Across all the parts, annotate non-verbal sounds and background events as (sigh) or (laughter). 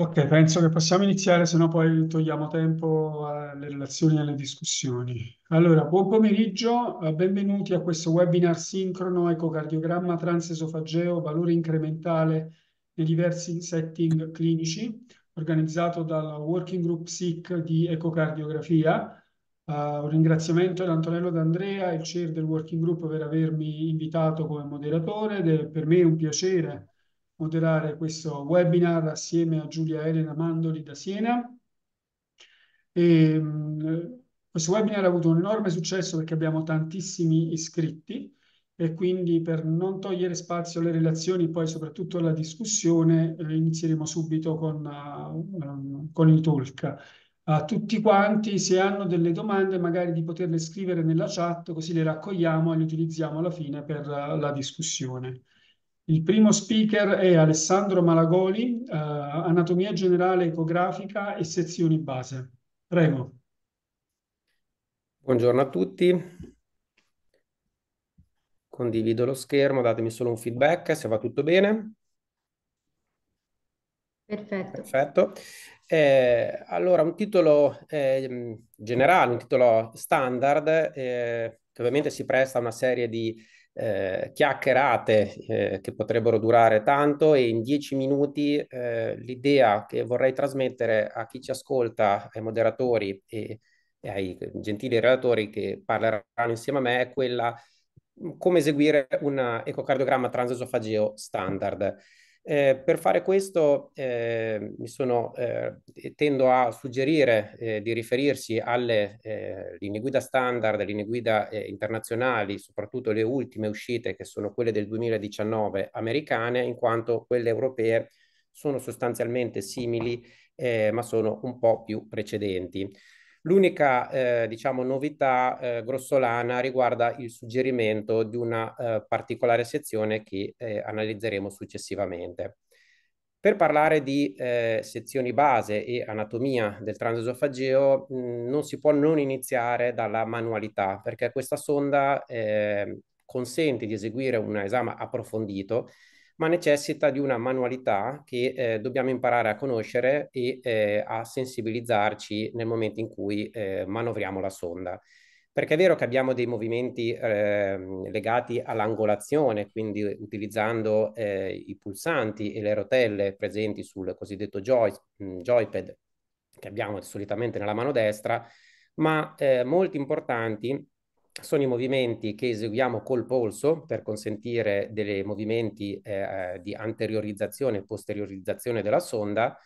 Ok, penso che possiamo iniziare, se no poi togliamo tempo alle relazioni e alle discussioni. Allora, buon pomeriggio, eh, benvenuti a questo webinar sincrono ecocardiogramma transesofageo valore incrementale nei diversi setting clinici, organizzato dal Working Group SIC di ecocardiografia. Uh, un ringraziamento ad Antonello D'Andrea, il chair del Working Group, per avermi invitato come moderatore. Ed è per me un piacere moderare questo webinar assieme a Giulia Elena Mandoli da Siena. E, mm, questo webinar ha avuto un enorme successo perché abbiamo tantissimi iscritti e quindi per non togliere spazio alle relazioni, poi soprattutto alla discussione, eh, inizieremo subito con, eh, con il talk. A tutti quanti, se hanno delle domande, magari di poterle scrivere nella chat, così le raccogliamo e le utilizziamo alla fine per eh, la discussione. Il primo speaker è Alessandro Malagoli, eh, anatomia generale ecografica e sezioni base. Prego. Buongiorno a tutti. Condivido lo schermo, datemi solo un feedback se va tutto bene. Perfetto. Perfetto. Eh, allora, un titolo eh, generale, un titolo standard, eh, che ovviamente si presta a una serie di eh, chiacchierate eh, che potrebbero durare tanto e in dieci minuti eh, l'idea che vorrei trasmettere a chi ci ascolta, ai moderatori e, e ai gentili relatori che parleranno insieme a me è quella mm, come eseguire un ecocardiogramma transesofageo standard. Eh, per fare questo eh, sono, eh, tendo a suggerire eh, di riferirsi alle eh, linee guida standard, linee guida eh, internazionali, soprattutto le ultime uscite che sono quelle del 2019 americane, in quanto quelle europee sono sostanzialmente simili ma sono un po' più precedenti. L'unica eh, diciamo, novità eh, grossolana riguarda il suggerimento di una eh, particolare sezione che eh, analizzeremo successivamente. Per parlare di eh, sezioni base e anatomia del transesofageo mh, mm, non si può non iniziare dalla manualità perché questa sonda eh, consente di eseguire un esame approfondito ma necessita di una manualità che eh, dobbiamo imparare a conoscere e eh, a sensibilizzarci nel momento in cui eh, manovriamo la sonda. Perché è vero che abbiamo dei movimenti ehm, legati all'angolazione, quindi utilizzando eh, i pulsanti e le rotelle presenti sul cosiddetto joy, mm, joypad che abbiamo solitamente nella mano destra, ma eh, molto importanti sono i movimenti che eseguiamo col polso per consentire dei movimenti eh, eh, di anteriorizzazione e posteriorizzazione della sonda,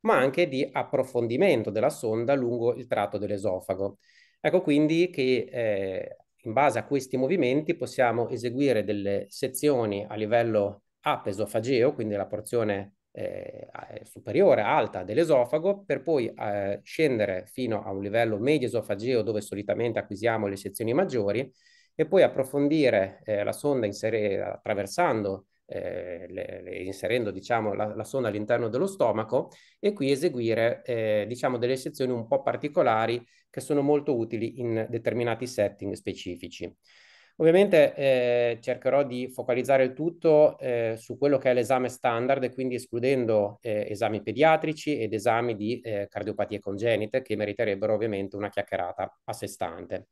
ma anche di approfondimento della sonda lungo il tratto dell'esofago. Ecco quindi che eh, in base a questi movimenti possiamo eseguire delle sezioni a livello apesofageo, quindi la porzione eh, eh, superiore, alta dell'esofago, per poi eh, scendere fino a un livello medio esofageo dove solitamente acquisiamo le sezioni maggiori e poi approfondire eh, la sonda attraversando eh, le, le, inserendo diciamo, la, la sonda all'interno dello stomaco e qui eseguire eh, diciamo, delle sezioni un po' particolari che sono molto utili in determinati setting specifici. Ovviamente eh, cercherò di focalizzare il tutto eh, su quello che è l'esame standard quindi escludendo eh, esami pediatrici ed esami di eh, cardiopatie congenite che meriterebbero ovviamente una chiacchierata a sé stante.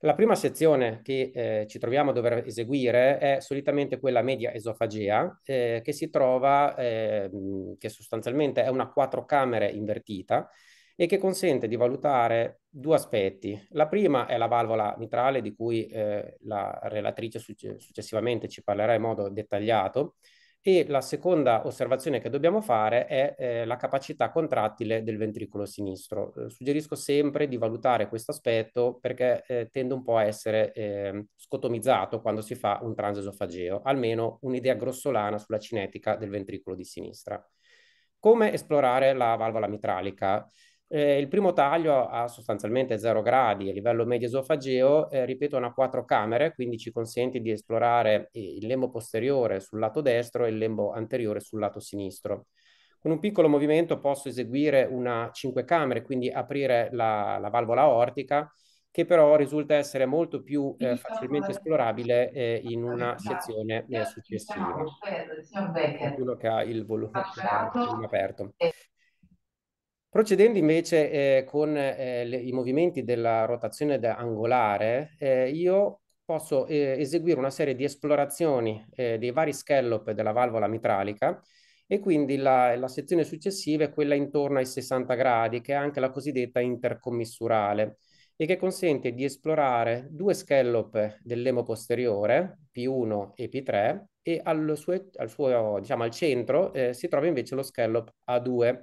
La prima sezione che eh, ci troviamo a dover eseguire è solitamente quella media esofagea eh, che si trova, ehm, che sostanzialmente è una quattro camere invertita, e che consente di valutare due aspetti. La prima è la valvola mitrale di cui eh, la relatrice successivamente ci parlerà in modo dettagliato e la seconda osservazione che dobbiamo fare è eh, la capacità contrattile del ventricolo sinistro. Eh, suggerisco sempre di valutare questo aspetto perché eh, tende un po' a essere ehm, scotomizzato quando si fa un transesofageo, almeno un'idea grossolana sulla cinetica del ventricolo di sinistra. Come esplorare la valvola mitralica? Eh, il primo taglio ha sostanzialmente 0 gradi a livello medio esofageo, eh, ripeto, una quattro camere, quindi ci consente di esplorare eh, il lembo posteriore sul lato destro e il lembo anteriore sul lato sinistro. Con un piccolo movimento posso eseguire una 5 camere, quindi aprire la, la valvola aortica, che però risulta essere molto più eh, facilmente esplorabile eh, in una sezione eh, successiva. Quello che ha il volume aperto. Procedendo invece eh, con eh, le, i movimenti della rotazione angolare, eh, io posso eh, eseguire una serie di esplorazioni eh, dei vari scallop della valvola mitralica e quindi la, la, sezione successiva è quella intorno ai 60 gradi, che è anche la cosiddetta intercommissurale e che consente di esplorare due scallop dell'emo posteriore, P1 e P3, e al, suo, al, suo, diciamo, al centro eh, si trova invece lo scallop A2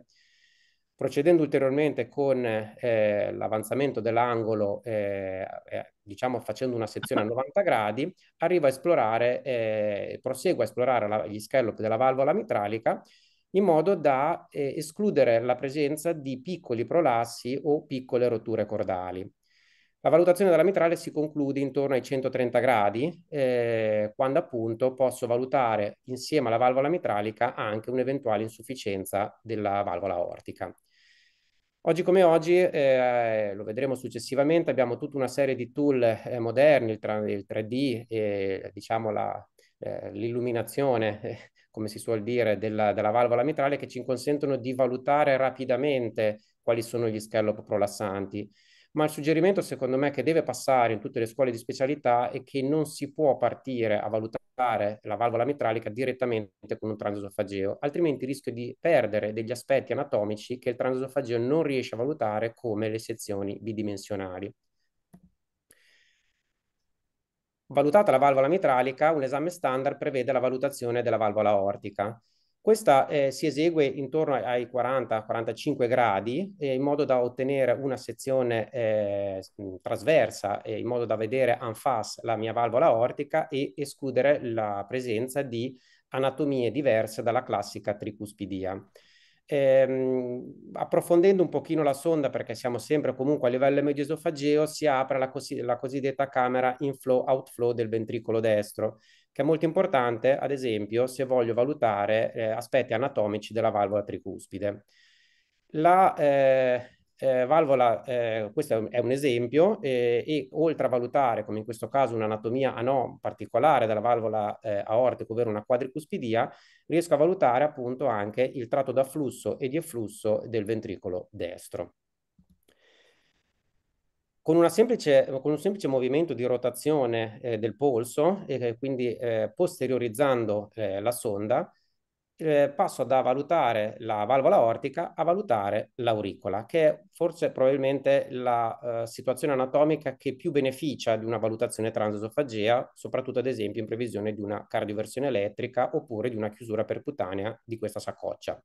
Procedendo ulteriormente con eh, l'avanzamento dell'angolo, eh, eh, diciamo facendo una sezione a 90 gradi, arriva a esplorare, eh, prosegue a esplorare la, gli scallop della valvola mitralica in modo da eh, escludere la presenza di piccoli prolassi o piccole rotture cordali. La valutazione della mitrale si conclude intorno ai 130 gradi, eh, quando appunto posso valutare insieme alla valvola mitralica anche un'eventuale insufficienza della valvola ortica. Oggi come oggi, eh, lo vedremo successivamente, abbiamo tutta una serie di tool eh, moderni, il, tra- il 3D, e, diciamo la, eh, l'illuminazione, eh, come si suol dire, della, della, valvola mitrale che ci consentono di valutare rapidamente quali sono gli scallop prolassanti ma il suggerimento secondo me che deve passare in tutte le scuole di specialità è che non si può partire a valutare la valvola mitralica direttamente con un transesofageo, altrimenti rischio di perdere degli aspetti anatomici che il transesofageo non riesce a valutare come le sezioni bidimensionali. Valutata la valvola mitralica, un esame standard prevede la valutazione della valvola ortica. Questa eh, si esegue intorno ai 40-45 gradi eh, in modo da ottenere una sezione eh, trasversa eh, in modo da vedere en face la mia valvola aortica e escludere la presenza di anatomie diverse dalla classica tricuspidia. Ehm, approfondendo un pochino la sonda, perché siamo sempre comunque a livello medioesofageo, si apre la, cos- la cosiddetta camera inflow-outflow del ventricolo destro, che è molto importante, ad esempio, se voglio valutare eh, aspetti anatomici della valvola tricuspide. La eh, eh, valvola, eh, questo è un esempio, eh, e oltre a valutare, come in questo caso, un'anatomia anom particolare della valvola eh, aortica, ovvero una quadricuspidia, riesco a valutare appunto anche il tratto d'afflusso e di efflusso del ventricolo destro con, semplice, con, un semplice movimento di rotazione eh, del polso, e quindi eh, posteriorizzando eh, la sonda, eh, passo da valutare la valvola ortica a valutare l'auricola, che è forse probabilmente la eh, situazione anatomica che più beneficia di una valutazione transesofagea, soprattutto ad esempio in previsione di una cardioversione elettrica oppure di una chiusura percutanea di questa saccoccia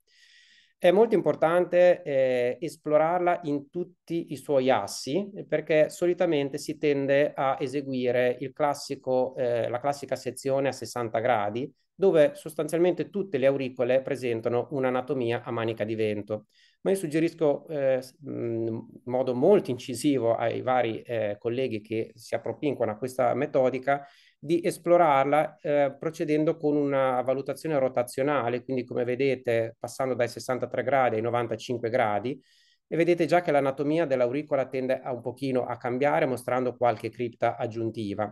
è molto importante eh, esplorarla in tutti i suoi assi perché solitamente si tende a eseguire classico, eh, la classica sezione a 60 gradi dove sostanzialmente tutte le auricole presentano un'anatomia a manica di vento. Ma io suggerisco eh, mhmm, in modo molto incisivo ai vari eh, colleghi che si appropinquano a questa metodica di esplorarla eh, procedendo con una valutazione rotazionale, quindi come vedete passando dai 63 gradi ai 95 gradi, e vedete già che l'anatomia dell'auricola tende a un pochino a cambiare mostrando qualche cripta aggiuntiva.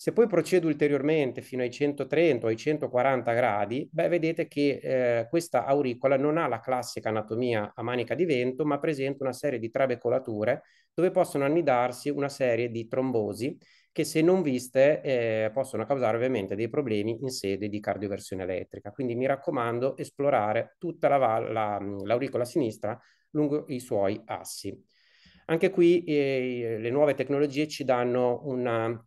Se poi procedo ulteriormente fino ai 130 o ai 140 gradi, beh, vedete che eh, questa auricola non ha la classica anatomia a manica di vento, ma presenta una serie di trabecolature dove possono annidarsi una serie di trombosi che se non viste eh, possono causare ovviamente dei problemi in sede di cardioversione elettrica. Quindi mi raccomando esplorare tutta mm, l'auricola la, la, sinistra lungo i suoi assi. Anche qui eh, le nuove tecnologie ci danno una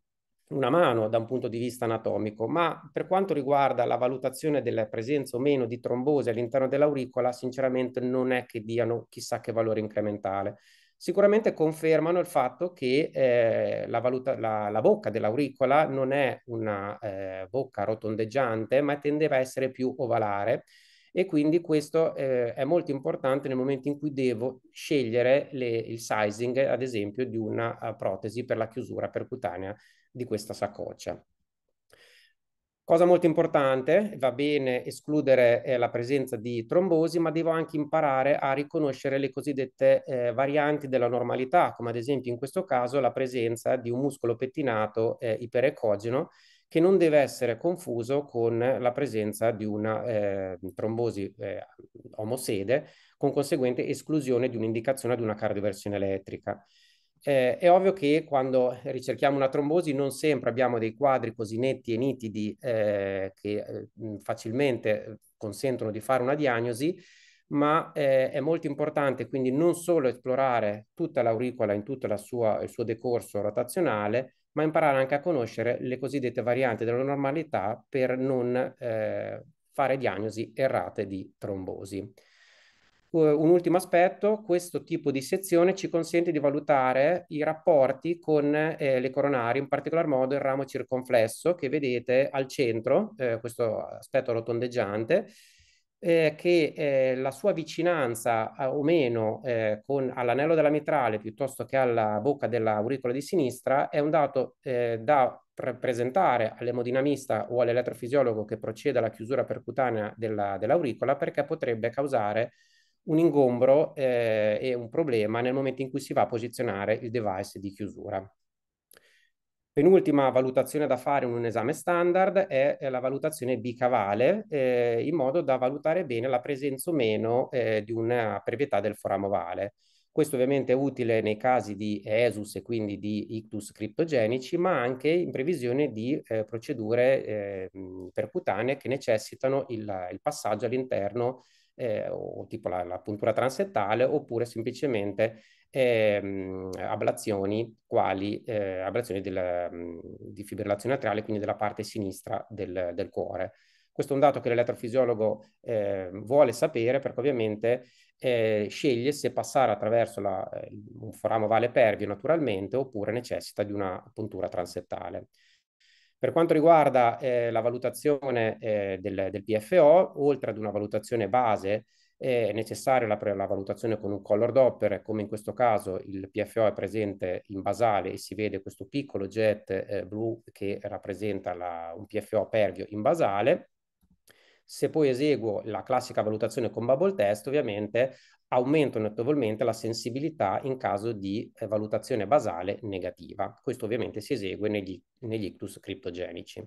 una mano da un punto di vista anatomico, ma per quanto riguarda la valutazione della presenza o meno di trombose all'interno dell'auricola, sinceramente non è che diano chissà che valore incrementale. Sicuramente confermano il fatto che eh, la, valuta, la, la, bocca dell'auricola non è una eh, bocca rotondeggiante, ma tendeva a essere più ovalare e quindi questo eh, è molto importante nel momento in cui devo scegliere le, il sizing, ad esempio, di una eh, protesi per la chiusura percutanea di questa saccoccia. Cosa molto importante, va bene escludere eh, la presenza di trombosi, ma devo anche imparare a riconoscere le cosiddette eh, varianti della normalità, come ad esempio in questo caso la presenza di un muscolo pettinato eh, iperecogeno che non deve essere confuso con la presenza di una eh, trombosi eh, omosede, con conseguente esclusione di un'indicazione ad una cardioversione elettrica eh, è ovvio che quando ricerchiamo una trombosi non sempre abbiamo dei quadri così netti e nitidi eh, che eh, facilmente eh, consentono di fare una diagnosi, ma eh, è molto importante quindi non solo esplorare tutta l'auricola in tutto la il suo decorso rotazionale, ma imparare anche a conoscere le cosiddette varianti della normalità per non eh, fare diagnosi errate di trombosi. Ehm, un ultimo aspetto, questo tipo di sezione ci consente di valutare i rapporti con eh, le coronarie, in particolar modo il ramo circonflesso che vedete al centro, eh, questo aspetto rotondeggiante, eh, che eh, la sua vicinanza eh, o meno eh, con, all'anello della mitrale piuttosto che alla bocca dell'auricola di sinistra è un dato da presentare all'emodinamista o all'elettrofisiologo che procede alla chiusura percutanea della, dell'auricola perché potrebbe causare un ingombro eh, e un problema nel momento in cui si va a posizionare il device di chiusura. Penultima valutazione da fare in un esame standard è la valutazione bicavale, eh, in modo da valutare bene la presenza o meno eh, di una brevetà del foramo ovale. Questo ovviamente è utile nei casi di ESUS e quindi di ictus criptogenici, ma anche in previsione di eh, procedure eh, percutanee che necessitano il, il passaggio all'interno eh, o tipo la, la, puntura transettale, oppure semplicemente ehm, ablazioni quali eh, ablazioni della, mm, di fibrillazione atriale, quindi della parte sinistra del, del cuore. Questo è un dato che l'elettrofisiologo eh, vuole sapere perché ovviamente eh, sceglie se passare attraverso la, eh, un foramo vale pervio naturalmente oppure necessita di una puntura transettale. Per quanto riguarda eh, la valutazione eh, del, del, PFO, oltre ad una valutazione base, è necessaria la, la, valutazione con un color Doppler, come in questo caso il PFO è presente in basale e si vede questo piccolo jet eh, blu che rappresenta la, un PFO pervio in basale. Se poi eseguo la classica valutazione con bubble test, ovviamente aumento notevolmente la sensibilità in caso di eh, valutazione basale negativa. Questo ovviamente si esegue negli, negli ictus criptogenici.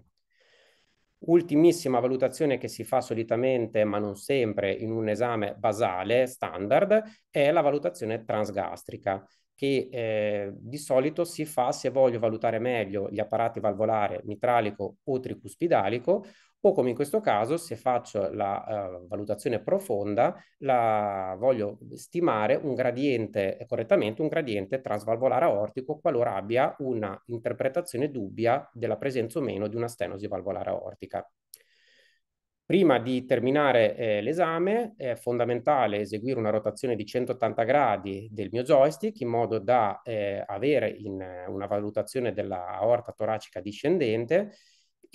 Ultimissima valutazione che si fa solitamente, ma non sempre, in un esame basale standard è la valutazione transgastrica, che eh, di solito si fa se voglio valutare meglio gli apparati valvolare mitralico o tricuspidalico o come in questo caso se faccio la uh, valutazione profonda la voglio stimare un gradiente eh, correttamente un gradiente transvalvolare aortico qualora abbia una interpretazione dubbia della presenza o meno di una stenosi valvolare aortica. Prima di terminare eh, l'esame è fondamentale eseguire una rotazione di 180 gradi del mio joystick in modo da eh, avere in, eh, una valutazione della aorta toracica discendente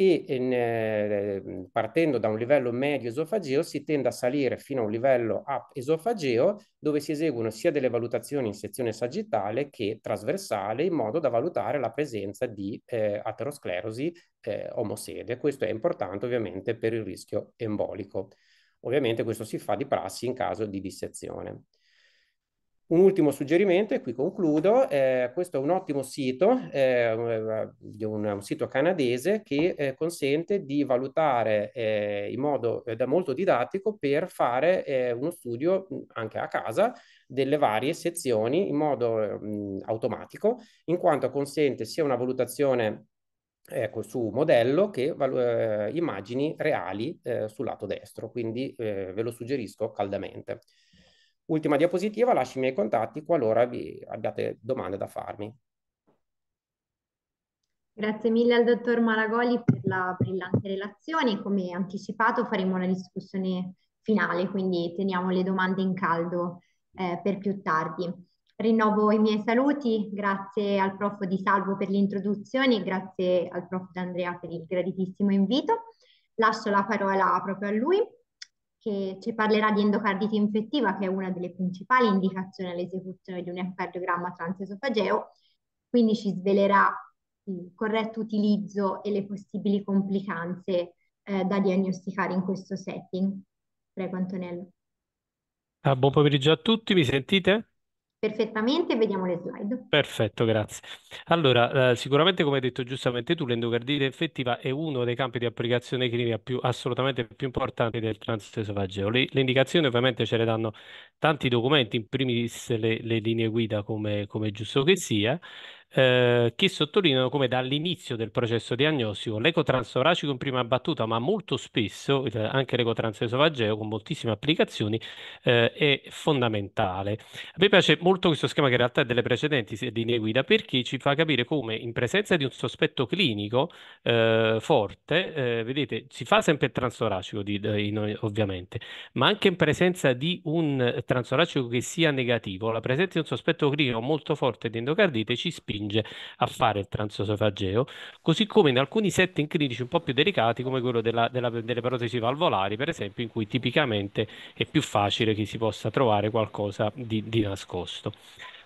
e in, eh, partendo da un livello medio esofageo si tende a salire fino a un livello up esofageo dove si eseguono sia delle valutazioni in sezione sagittale che trasversale in modo da valutare la presenza di eh, aterosclerosi eh, omosede. Questo è importante ovviamente per il rischio embolico. Ovviamente questo si fa di prassi in caso di dissezione. Un ultimo suggerimento, e qui concludo, eh, questo è un ottimo sito, eh, un, un, sito canadese che eh, consente di valutare eh, in modo eh, da molto didattico per fare eh, uno studio anche a casa delle varie sezioni in modo mh, automatico, in quanto consente sia una valutazione ecco, su modello che immagini reali sul lato destro, quindi ve lo suggerisco caldamente. Ultima diapositiva, lascio i miei contatti qualora vi abbiate domande da farmi. Grazie mille al dottor Maragoli per la brillante relazione. Come anticipato faremo una discussione finale, quindi teniamo le domande in caldo eh, per più tardi. Rinnovo i miei saluti, grazie al prof Di Salvo per l'introduzione, e grazie al prof D'Andrea per il graditissimo invito. Lascio la parola proprio a lui che ci parlerà di endocardite infettiva, che è una delle principali indicazioni all'esecuzione di un ecocardiogramma transesofageo, quindi ci svelerà il corretto utilizzo e le possibili complicanze eh, da diagnosticare in questo setting. Prego Antonello. Ah, buon pomeriggio a tutti, mi sentite? perfettamente, vediamo le slide. Perfetto, grazie. Allora, eh, sicuramente come hai detto giustamente tu, l'endocardite infettiva è uno dei campi di applicazione clinica più, assolutamente più importanti del transito esofageo. Le, le, indicazioni ovviamente ce le danno tanti documenti, in primis le, le linee guida come, come giusto che sia, eh, che sottolineano come dall'inizio del processo diagnostico l'ecotransoracico in prima battuta, ma molto spesso eh, anche l'ecotransesovageo con moltissime applicazioni eh, è fondamentale. A me piace molto questo schema che in realtà è delle precedenti linee guida perché ci fa capire come in presenza di un sospetto clinico eh, forte, eh, vedete, si fa sempre il transoracico di, eh, ovviamente, ma anche in presenza di un transoracico che sia negativo, la presenza di un sospetto clinico molto forte di endocardite ci spiega spinge a fare il transosofageo, così come in alcuni setting critici un po' più delicati come quello della, della, delle protesi valvolari, per esempio, in cui tipicamente è più facile che si possa trovare qualcosa di, di nascosto.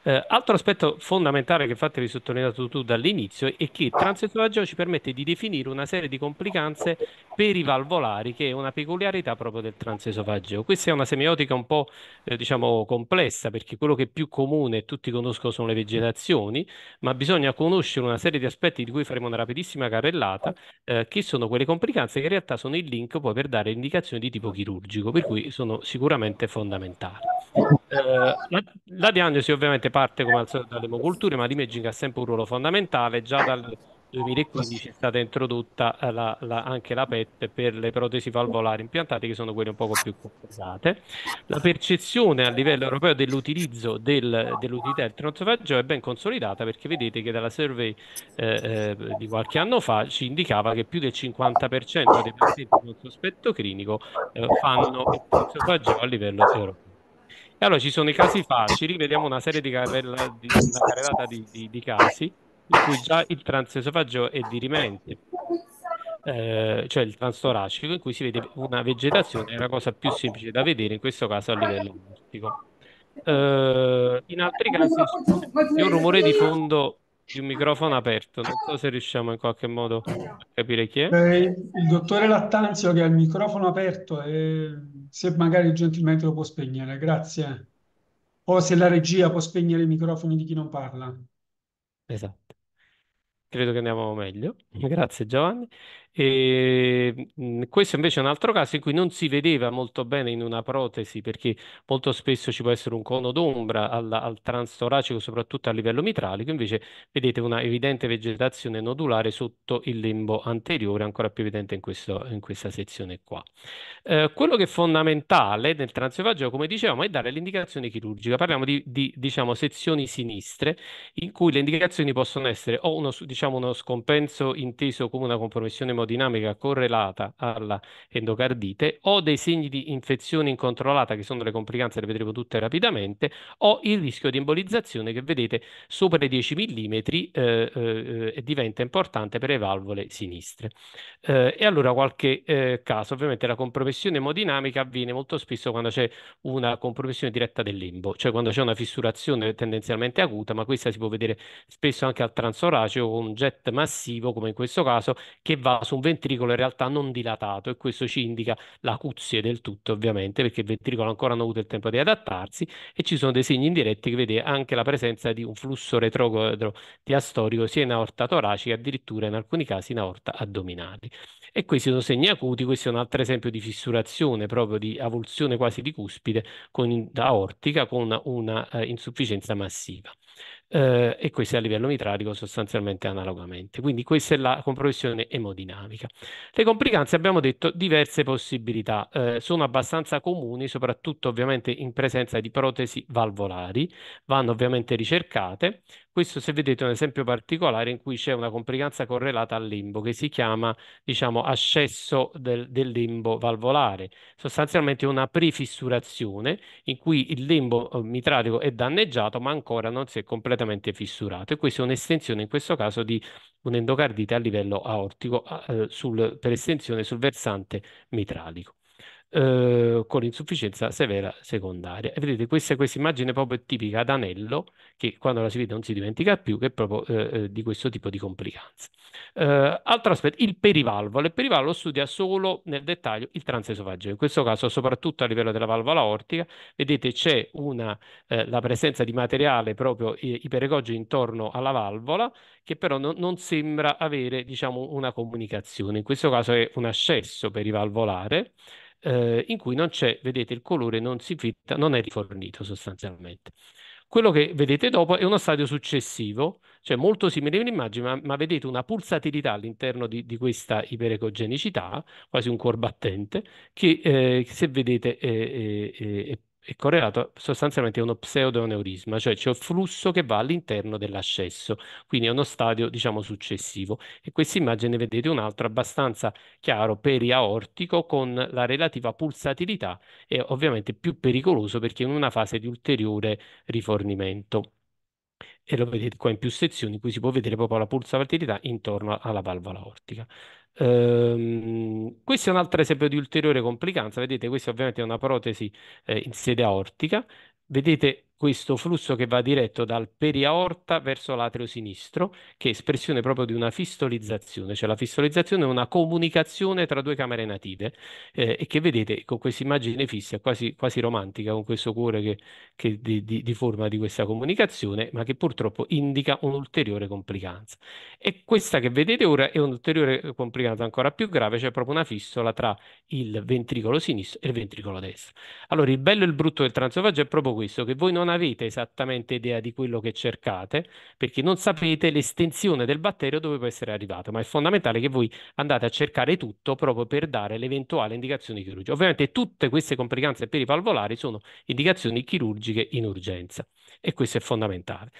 Eh, altro aspetto fondamentale che infatti avevi sottolineato tu dall'inizio è che il transessuaggio ci permette di definire una serie di complicanze per i valvolari, che è una peculiarità proprio del transesofageo. Questa è una semiotica un po' eh, diciamo complessa, perché quello che è più comune e tutti conoscono sono le vegetazioni, ma bisogna conoscere una serie di aspetti di cui faremo una rapidissima carrellata, eh, che sono quelle complicanze che in realtà sono il link poi per dare indicazioni di tipo chirurgico, per cui sono sicuramente fondamentali. Eh, la, la diagnosi ovviamente parte come al solito dall'emocultura, ma l'imaging ha sempre un ruolo fondamentale. Già dal 2015 è stata introdotta la, la, anche la PET per le protesi valvolari impiantate, che sono quelle un poco più compensate. La percezione a livello europeo dell'utilizzo del, dell'utilità del transofageo è ben consolidata perché vedete che dalla survey eh, eh, di qualche anno fa ci indicava che più del 50% dei pazienti con sospetto clinico eh, fanno il transofageo a livello europeo. E allora ci sono i casi facili, vediamo una serie di, carrella, di, una carrellata di, di, di casi in cui già il transesofaggio è dirimente. Eh, cioè il transtoracico, in cui si vede una vegetazione, è la cosa più semplice da vedere, in questo caso a livello ostico. Eh, in altri casi c'è un rumore di fondo il microfono aperto, non so se riusciamo in qualche modo a capire chi è. Eh, il dottore Lattanzio che ha il microfono aperto e eh, se magari gentilmente lo può spegnere, grazie. O se la regia può spegnere i microfoni di chi non parla. Esatto. Credo che andiamo meglio. (laughs) Grazie Giovanni. E, mh, mhmm, questo invece è un altro caso in cui non si vedeva molto bene in una protesi perché molto spesso ci può essere un cono d'ombra al, al transtoracico, soprattutto a livello mitralico, invece vedete una evidente vegetazione nodulare sotto il lembo anteriore, ancora più evidente in, questo, in questa sezione qua. Eh, quello che è fondamentale nel transefaggio, come dicevamo, è dare l'indicazione chirurgica. Parliamo di, di diciamo, sezioni sinistre in cui le indicazioni possono essere o uno, diciamo, uno scompenso inteso come una compromissione termodinamica correlata alla endocardite, o dei segni di infezione incontrollata, che sono le complicanze, le vedremo tutte rapidamente, o il rischio di embolizzazione che vedete sopra i 10 mm eh, eh, diventa importante per le valvole sinistre. Eh, e allora qualche eh, caso, ovviamente la compressione emodinamica avviene molto spesso quando c'è una compressione diretta del lembo, cioè quando c'è una fissurazione tendenzialmente acuta, ma questa si può vedere spesso anche al transoraceo con un jet massivo, come in questo caso, che va su un ventricolo in realtà non dilatato e questo ci indica l'acuzie del tutto ovviamente perché il ventricolo ancora non ha avuto il tempo di adattarsi e ci sono dei segni indiretti che vede anche la presenza di un flusso retrogrado diastorico sia in aorta toracica addirittura in alcuni casi in aorta addominali e questi sono segni acuti, questo è un altro esempio di fissurazione proprio di avulsione quasi di cuspide con, aortica con una, una eh, insufficienza massiva eh, e questo è a livello mitratico sostanzialmente analogamente. Quindi questa è la compressione emodinamica. Le complicanze abbiamo detto diverse possibilità, eh, sono abbastanza comuni soprattutto ovviamente in presenza di protesi valvolari, vanno ovviamente ricercate. Questo se vedete è un esempio particolare in cui c'è una complicanza correlata al limbo che si chiama diciamo ascesso del, del limbo valvolare, sostanzialmente una prefissurazione in cui il limbo ehm, mitratico è danneggiato ma ancora non si è completamente completamente fissurato e questa è un'estensione in questo caso di un'endocardite a livello aortico eh, sul, per estensione sul versante mitralico eh, con insufficienza severa secondaria. E vedete, questa, questa immagine proprio è tipica ad anello, che quando la si vede non si dimentica più, che è proprio eh, eh di questo tipo di complicanze. Eh, altro aspetto, il perivalvolo. Il perivalvolo studia solo nel dettaglio il transesofageo, in questo caso soprattutto a livello della valvola ortica. Vedete, c'è una, eh, la presenza di materiale proprio iperegogio intorno alla valvola, che però no, non sembra avere diciamo, una comunicazione. In questo caso è un ascesso perivalvolare, eh, in cui non c'è, vedete, il colore non si fitta, non è rifornito sostanzialmente. Quello che vedete dopo è uno stadio successivo, cioè molto simile all'immagine, ma, ma vedete una pulsatilità all'interno di, di, questa iperecogenicità, quasi un cuor battente, che eh, se vedete è, è, è, è correlato sostanzialmente a uno pseudoneurisma, cioè c'è un flusso che va all'interno dell'ascesso, quindi è uno stadio, diciamo, successivo. E questa immagine vedete un altro abbastanza chiaro periaortico con la relativa pulsatilità e ovviamente più pericoloso perché in una fase di ulteriore rifornimento e lo vedete qua in più sezioni, qui si può vedere proprio la pulsatilità intorno alla valvola ortica. Ehm, questo è un altro esempio di ulteriore complicanza, vedete questa ovviamente è una protesi eh, in sede aortica, vedete questo flusso che va diretto dal periaorta verso l'atrio sinistro, che è espressione proprio di una fistolizzazione, cioè la fistolizzazione è una comunicazione tra due camere native eh, e che vedete con questa immagine fissa, quasi, quasi, romantica, con questo cuore che, che di, di, di, forma di questa comunicazione, ma che purtroppo indica un'ulteriore complicanza. E questa che vedete ora è un'ulteriore complicanza ancora più grave, cioè proprio una fistola tra il ventricolo sinistro e il ventricolo destro. Allora il bello e il brutto del transofaggio è proprio questo, che voi non avete esattamente idea di quello che cercate, perché non sapete l'estensione del batterio dove può essere arrivato, ma è fondamentale che voi andate a cercare tutto proprio per dare l'eventuale indicazione chirurgica. Ovviamente tutte queste complicanze peripalvolari sono indicazioni chirurgiche in urgenza e questo è fondamentale.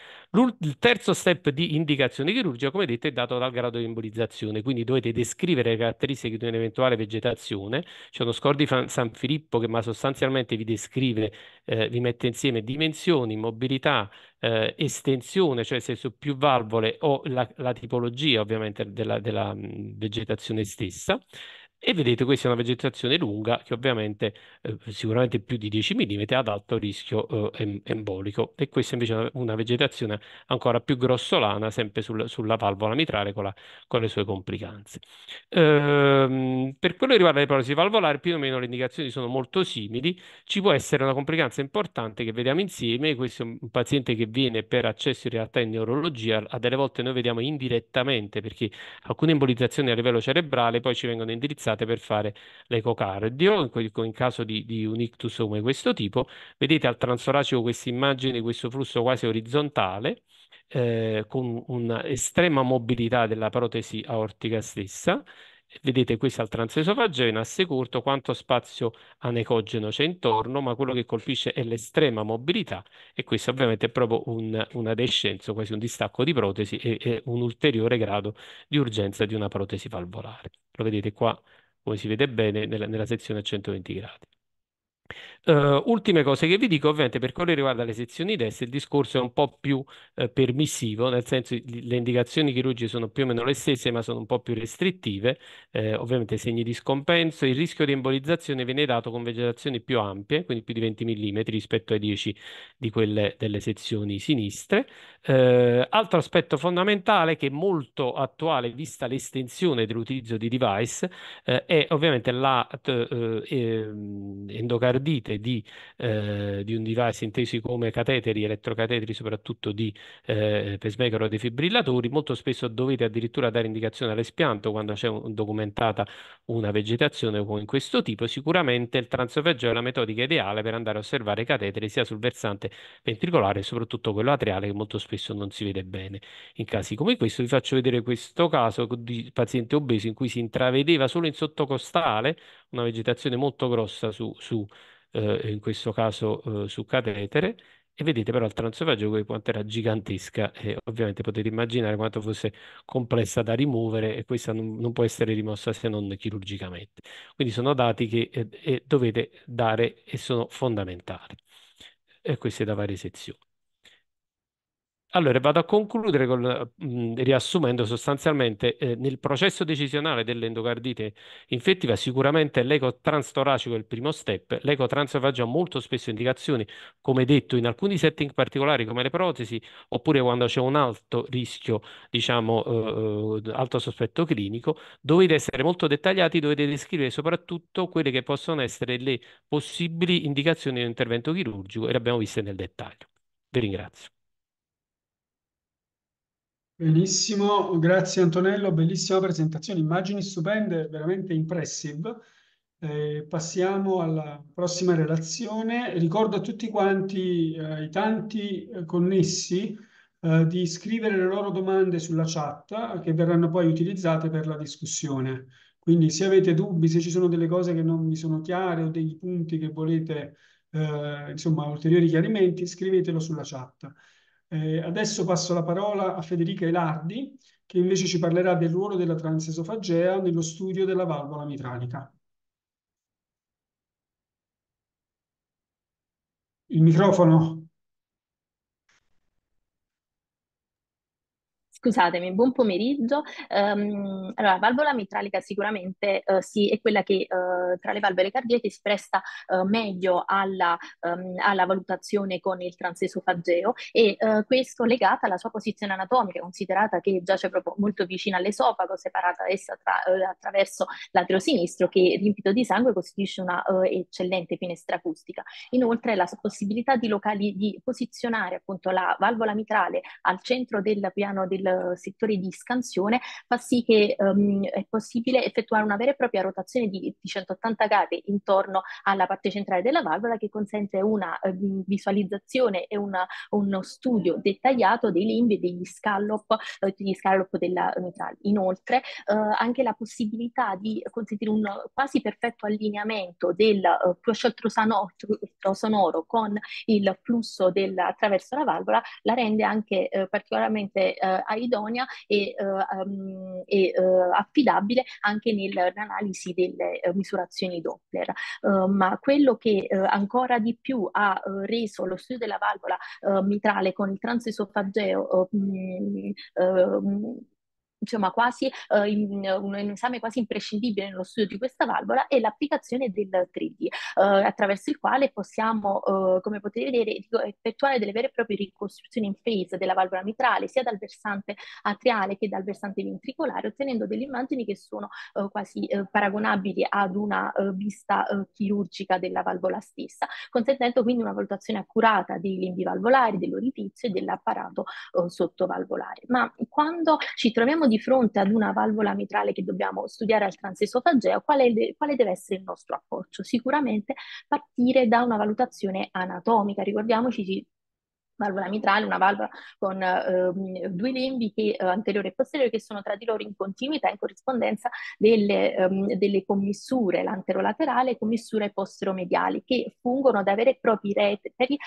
il terzo step di indicazione chirurgica, come detto, è dato dal grado di embolizzazione, quindi dovete descrivere le caratteristiche di un'eventuale vegetazione. C'è uno score di San Filippo che ma sostanzialmente vi descrive, eh, vi mette insieme dimensioni, mobilità, eh, estensione, cioè se su più valvole o la, la tipologia ovviamente della, della vegetazione stessa. E vedete, questa è una vegetazione lunga che ovviamente eh, sicuramente più di 10 mm è ad alto rischio eh, embolico e questa invece è una, una vegetazione ancora più grossolana, sempre sul, sulla valvola mitrale con, la, con le sue complicanze. Ehm, per quello che riguarda le parolosi valvolari, più o meno le indicazioni sono molto simili, ci può essere una complicanza importante che vediamo insieme, questo è un paziente che viene per accesso in realtà in neurologia, a delle volte noi vediamo indirettamente perché alcune embolizzazioni a livello cerebrale poi ci vengono indirizzate utilizzate per fare l'ecocardio. In, in caso di, di, un ictus come questo tipo, vedete al transoracico questa immagine, questo flusso quasi orizzontale, eh, con un'estrema mobilità della protesi aortica stessa. Vedete questo al transesofageo in asse corto quanto spazio anecogeno c'è intorno, ma quello che colpisce è l'estrema mobilità e questo ovviamente è proprio un, un'adescenza, quasi un distacco di protesi e, e un ulteriore grado di urgenza di una protesi valvolare. Lo vedete qua come si vede bene nella, nella sezione a 120 gradi. Uh, ultime cose che vi dico, ovviamente, per quanto riguarda le sezioni destre, il discorso è un po' più eh, permissivo, nel senso le indicazioni chirurgiche sono più o meno le stesse, ma sono un po' più restrittive. Eh, ovviamente, segni di scompenso, il rischio di embolizzazione viene dato con vegetazioni più ampie, quindi più di 20 mm rispetto ai 10 di quelle delle sezioni sinistre. Eh, altro aspetto fondamentale che è molto attuale, vista l'estensione dell'utilizzo di device, eh, è ovviamente la eh, ehm, parte di, eh, di, un device intesi come cateteri, elettrocateteri, soprattutto di eh, pacemaker o defibrillatori. Molto spesso dovete addirittura dare indicazione all'espianto quando c'è un, documentata una vegetazione con questo tipo. Sicuramente il transofeggio è la metodica ideale per andare a osservare i cateteri sia sul versante ventricolare soprattutto quello atriale che molto spesso non si vede bene. In casi come questo vi faccio vedere questo caso di paziente obeso in cui si intravedeva solo in sottocostale una vegetazione molto grossa su, su eh, in questo caso eh, su catetere, e vedete però il transofagio quanto era gigantesca e ovviamente potete immaginare quanto fosse complessa da rimuovere e questa non, non può essere rimossa se non chirurgicamente. Quindi sono dati che eh, eh dovete dare e sono fondamentali. E queste da varie sezioni. Allora, vado a concludere con, mh, mhmm, riassumendo sostanzialmente eh, nel processo decisionale dell'endocardite infettiva, sicuramente l'ecotranstoracico è il primo step. L'ecotransofagio ha molto spesso indicazioni, come detto, in alcuni setting particolari come le protesi, oppure quando c'è un alto rischio, diciamo, eh, eh, alto sospetto clinico. Dovete essere molto dettagliati, dovete descrivere soprattutto quelle che possono essere le possibili indicazioni di un intervento chirurgico e le abbiamo viste nel dettaglio. Vi ringrazio. Benissimo, grazie Antonello, bellissima presentazione, immagini stupende, veramente impressive. Eh, passiamo alla prossima relazione. Ricordo a tutti quanti eh, i tanti eh, connessi eh, di scrivere le loro domande sulla chat che verranno poi utilizzate per la discussione. Quindi se avete dubbi, se ci sono delle cose che non vi sono chiare o dei punti che volete, eh, insomma, ulteriori chiarimenti, scrivetelo sulla chat. Eh, adesso passo la parola a Federica Elardi, che invece ci parlerà del ruolo della transesofagea nello studio della valvola mitralica. Il microfono scusatemi, buon pomeriggio. Um, allora, la valvola mitralica sicuramente uh, sì, è quella che uh, tra le valvole cardiache si presta uh, meglio alla, um, alla, valutazione con il transesofageo fageo e questo legato alla sua posizione anatomica, considerata che giace proprio molto vicina all'esofago, separata essa tra, attraverso l'atrio sinistro che riempito di sangue costituisce una eccellente finestra acustica. Inoltre la possibilità di, locali, di posizionare appunto la valvola mitrale al centro del piano del eh, settore di scansione fa sì che um, è possibile effettuare una vera e propria rotazione di, di 180 gradi intorno alla parte centrale della valvola che consente una uh, visualizzazione e una, uno studio dettagliato dei limbi e degli scallop, uh, eh, degli scallop della eh, mitrale. Inoltre anche la possibilità di consentire un quasi perfetto allineamento del uh, flusso sonoro con il flusso del, attraverso la valvola la rende anche eh, particolarmente eh, idonea e, um, e eh, affidabile anche nell'analisi delle eh, misurazioni Doppler. Ehm, ma quello che ancora di più ha reso lo studio della valvola mitrale con il transesofageo mh, mm, insomma, quasi, eh, in, un, un, esame quasi imprescindibile nello studio di questa valvola è l'applicazione del 3D, eh, attraverso il quale possiamo, eh, come potete vedere, effettuare delle vere e proprie ricostruzioni in phase della valvola mitrale, sia dal versante atriale che dal versante ventricolare, ottenendo delle immagini che sono eh, quasi eh, paragonabili ad una eh, vista chirurgica della valvola stessa, consentendo quindi una valutazione accurata dei limbi valvolari, dell'orifizio e dell'apparato sottovalvolare. Ma quando ci troviamo di di fronte ad una valvola mitrale che dobbiamo studiare al transesofageo, quale, quale deve essere il nostro approccio? Sicuramente partire da una valutazione anatomica. Ricordiamoci valvola mitrale, una valvola con eh, due lembi che, eh, anteriore e posteriore che sono tra di loro in continuità in corrispondenza delle, ehm, delle commissure l'anterolaterale e commissure posteromediali che fungono da veri e propri reteri eh,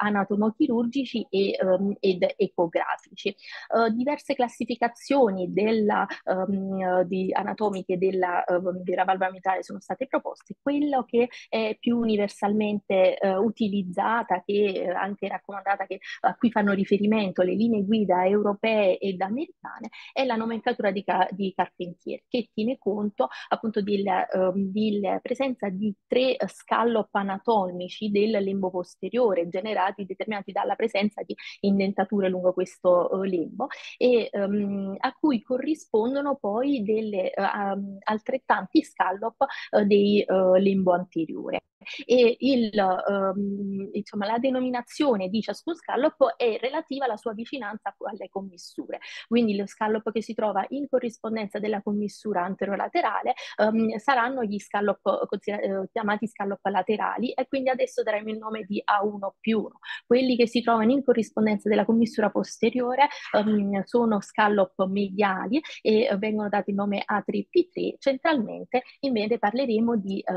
anatomochirurgici e, ehm, ed ecografici. Eh, diverse classificazioni della, ehm, di anatomiche della, ehm, della valvola mitrale sono state proposte, quello che è più universalmente eh, utilizzata, che anche raccomandata che a cui fanno riferimento le linee guida europee ed americane è la nomenclatura di, ca- di carpentieri che tiene conto appunto della um, ehm, presenza di tre scallop anatomici del lembo posteriore generati, determinati dalla presenza di indentature lungo questo uh, lembo e um, a cui corrispondono poi delle, uh, altrettanti scallop uh, dei eh, lembo anteriore e il, um, insomma, la denominazione di ciascun scallop è relativa alla sua vicinanza alle commissure. Quindi lo scallop che si trova in corrispondenza della commissura anterolaterale um, saranno gli scallop eh, eh, chiamati scallop laterali e quindi adesso daremo il nome di A1 più 1. Quelli che si trovano in corrispondenza della commissura posteriore um, sono scallop mediali e vengono dati il nome A3P3, centralmente invece parleremo di uh,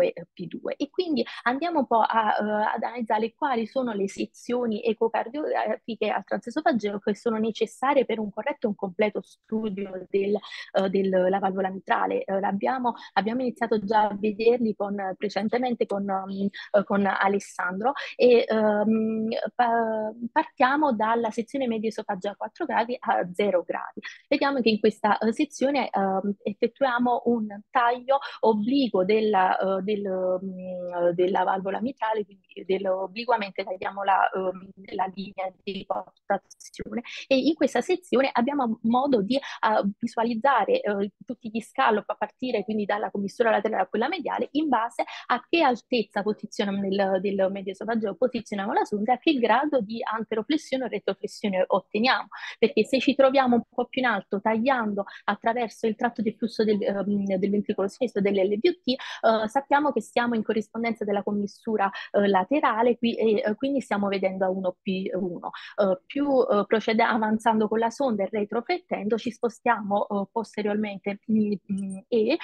eh, A2P2 e quindi andiamo un po' a, uh, ad analizzare quali sono le sezioni ecocardiografiche eh, al transesofageo che sono necessarie per un corretto e un completo studio del, uh, eh, della valvola mitrale. Uh, eh, abbiamo, abbiamo, iniziato già a vederli con, recentemente con, um, con, Alessandro e um, pa- partiamo dalla sezione medio esofagea a 4 gradi a 0 gradi. Vediamo che in questa sezione uh, effettuiamo un taglio obbligo della, del, um, della valvola mitrale, quindi dell'obliquamente tagliamo la, um, della linea di portazione e in questa sezione abbiamo modo di uh, visualizzare uh, tutti gli scallop a partire quindi dalla commissura laterale a quella mediale in base a che altezza posizioniamo nel, del medio esofaggeo posizioniamo la sonda e a che grado di anteroflessione o retroflessione otteniamo perché se ci troviamo un po' più in alto tagliando attraverso il tratto di flusso del, um, del ventricolo sinistro dell'LVT uh, eh, sappiamo che siamo in corrispondenza della commissura laterale qui, e quindi stiamo vedendo P1. Eh, più eh, procede- avanzando con la sonda e retroflettendo ci spostiamo eh, posteriormente mh, mm, mh, mm, e eh,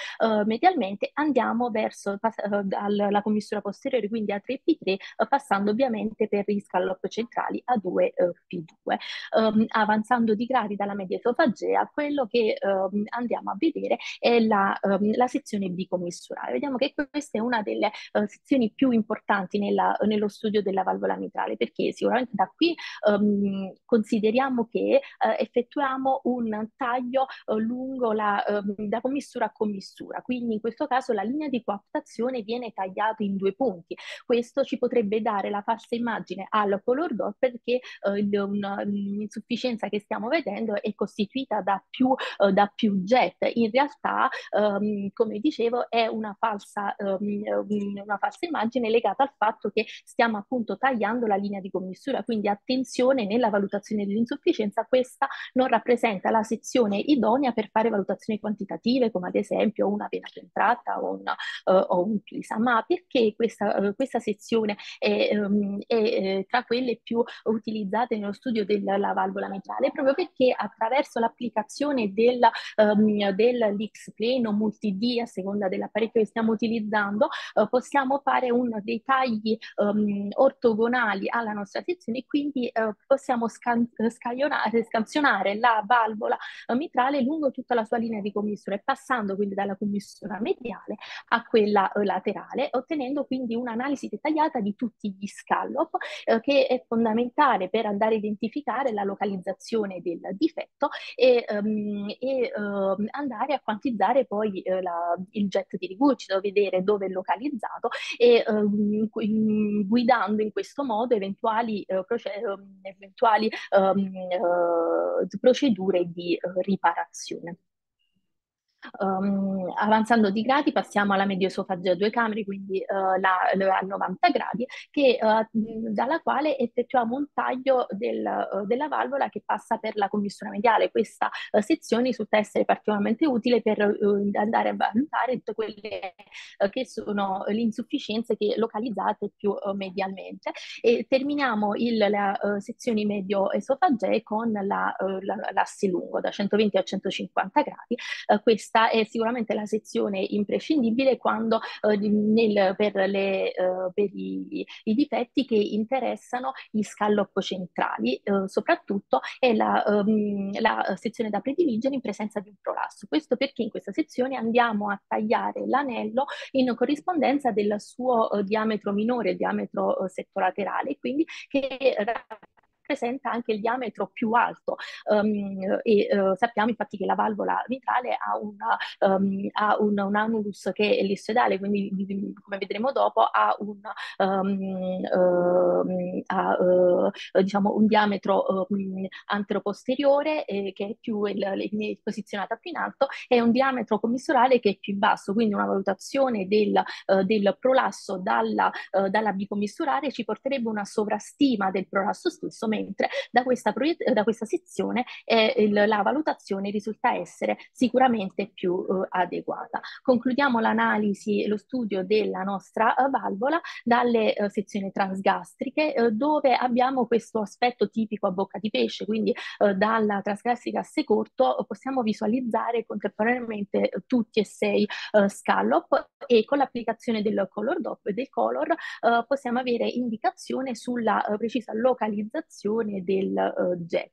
medialmente andiamo verso pas- dal, eh, la commissura posteriore, quindi a 3P3, eh, passando ovviamente per i scallop centrali a 2P2. Ehm, avanzando di gradi dalla media esofagea, quello che ehm, andiamo a vedere è la, ehm, la sezione bicommissurale. Vediamo che questa è una delle sezioni più importanti nella, nello studio della valvola mitrale perché si sicuramente da qui um, consideriamo che uh, effettuiamo un taglio uh, lungo la, um, da commissura a commissura, quindi in questo caso la linea di coaptazione viene tagliata in due punti. Questo ci potrebbe dare la falsa immagine al color dot perché eh, l'insufficienza che stiamo vedendo è costituita da più, da più jet. In realtà, um, come dicevo, è una falsa, una falsa immagine legata al fatto che stiamo appunto tagliando la linea di commissura misura, quindi attenzione nella valutazione dell'insufficienza, questa non rappresenta la sezione idonea per fare valutazioni quantitative come ad esempio una vena centrata o, una, uh, eh, o un PISA, ma perché questa, uh, questa sezione è, um, è eh, tra quelle più utilizzate nello studio della valvola metrale? Proprio perché attraverso l'applicazione del, um, ehm, dell'X pleno multid a seconda dell'apparecchio che stiamo utilizzando uh, possiamo fare uno dei tagli um, ortogonali alla nostra transizione e quindi eh, possiamo scan- scansionare la valvola eh, mitrale lungo tutta la sua linea di commissura e passando quindi dalla commissura mediale a quella eh, laterale, ottenendo quindi un'analisi dettagliata di tutti gli scallop eh, che è fondamentale per andare a identificare la localizzazione del difetto e, um, e uh, andare a quantizzare poi uh, la, il jet di rigurgito, vedere dove è localizzato e uh, guidando in questo modo eventuali eh, ehm, eventuali, eventuali ehm, eh, procedure di eh, riparazione. Um, avanzando di gradi passiamo alla medioesofagia a due camere, quindi uh, la, la, a 90 gradi, che, uh, dalla quale effettuiamo un taglio del, uh, della valvola che passa per la commissione mediale. Questa sezione risulta essere particolarmente utile per andare a valutare tutte quelle che sono le insufficienze che localizzate più medialmente. E terminiamo il, la sezione medio-esofagee con l'assi lungo da 120 a 150 gradi. Questa questa è sicuramente la sezione imprescindibile quando, eh, nel, per, le, eh, per i, i, difetti che interessano gli scallop centrali, eh, soprattutto è la, ehm, la, sezione da prediligere in presenza di un prolasso. Questo perché in questa sezione andiamo a tagliare l'anello in corrispondenza del suo eh, diametro minore, il diametro eh, settoraterale, quindi che presenta anche il diametro più alto um, e uh, sappiamo infatti che la valvola mitrale ha, una, um, ehm, ha un, un, anulus che è lissoidale, quindi come vedremo dopo ha un, um, ha, uh, diciamo un diametro anteroposteriore eh, che è più il, il, posizionata più in alto e un diametro commissurale che è più in basso, quindi una valutazione del, uh, del prolasso dalla, dalla bicommissurale ci porterebbe una sovrastima del prolasso stesso mentre da questa, proiet- da questa sezione eh, il, la valutazione risulta essere sicuramente più eh, adeguata. Concludiamo l'analisi, lo studio della nostra eh, valvola dalle eh, sezioni transgastriche eh, dove abbiamo questo aspetto tipico a bocca di pesce, quindi eh, dalla transgastrica a secorto possiamo visualizzare contemporaneamente tutti e sei scallop e con l'applicazione del color DOP e del color possiamo avere indicazione sulla precisa localizzazione emissione del uh, jet.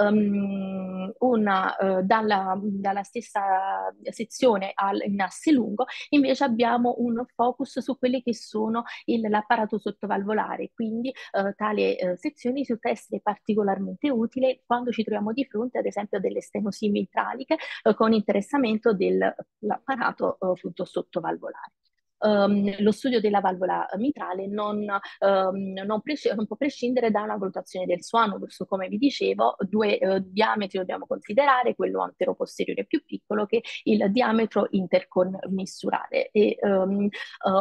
Um, una, uh, dalla, dalla, stessa sezione al, in asse lungo invece abbiamo un focus su quelli che sono il, l'apparato sottovalvolare, quindi uh, tale sezione risulta essere particolarmente utile quando ci troviamo di fronte ad esempio a delle stenosi mitraliche con interessamento dell'apparato appunto sottovalvolare ehm, lo studio della valvola mitrale non, ehm, non, presc- non, può prescindere da una valutazione del suo anus, come vi dicevo, due eh, diametri dobbiamo considerare, quello anteroposteriore più piccolo che il diametro intercommissurale e ehm, eh,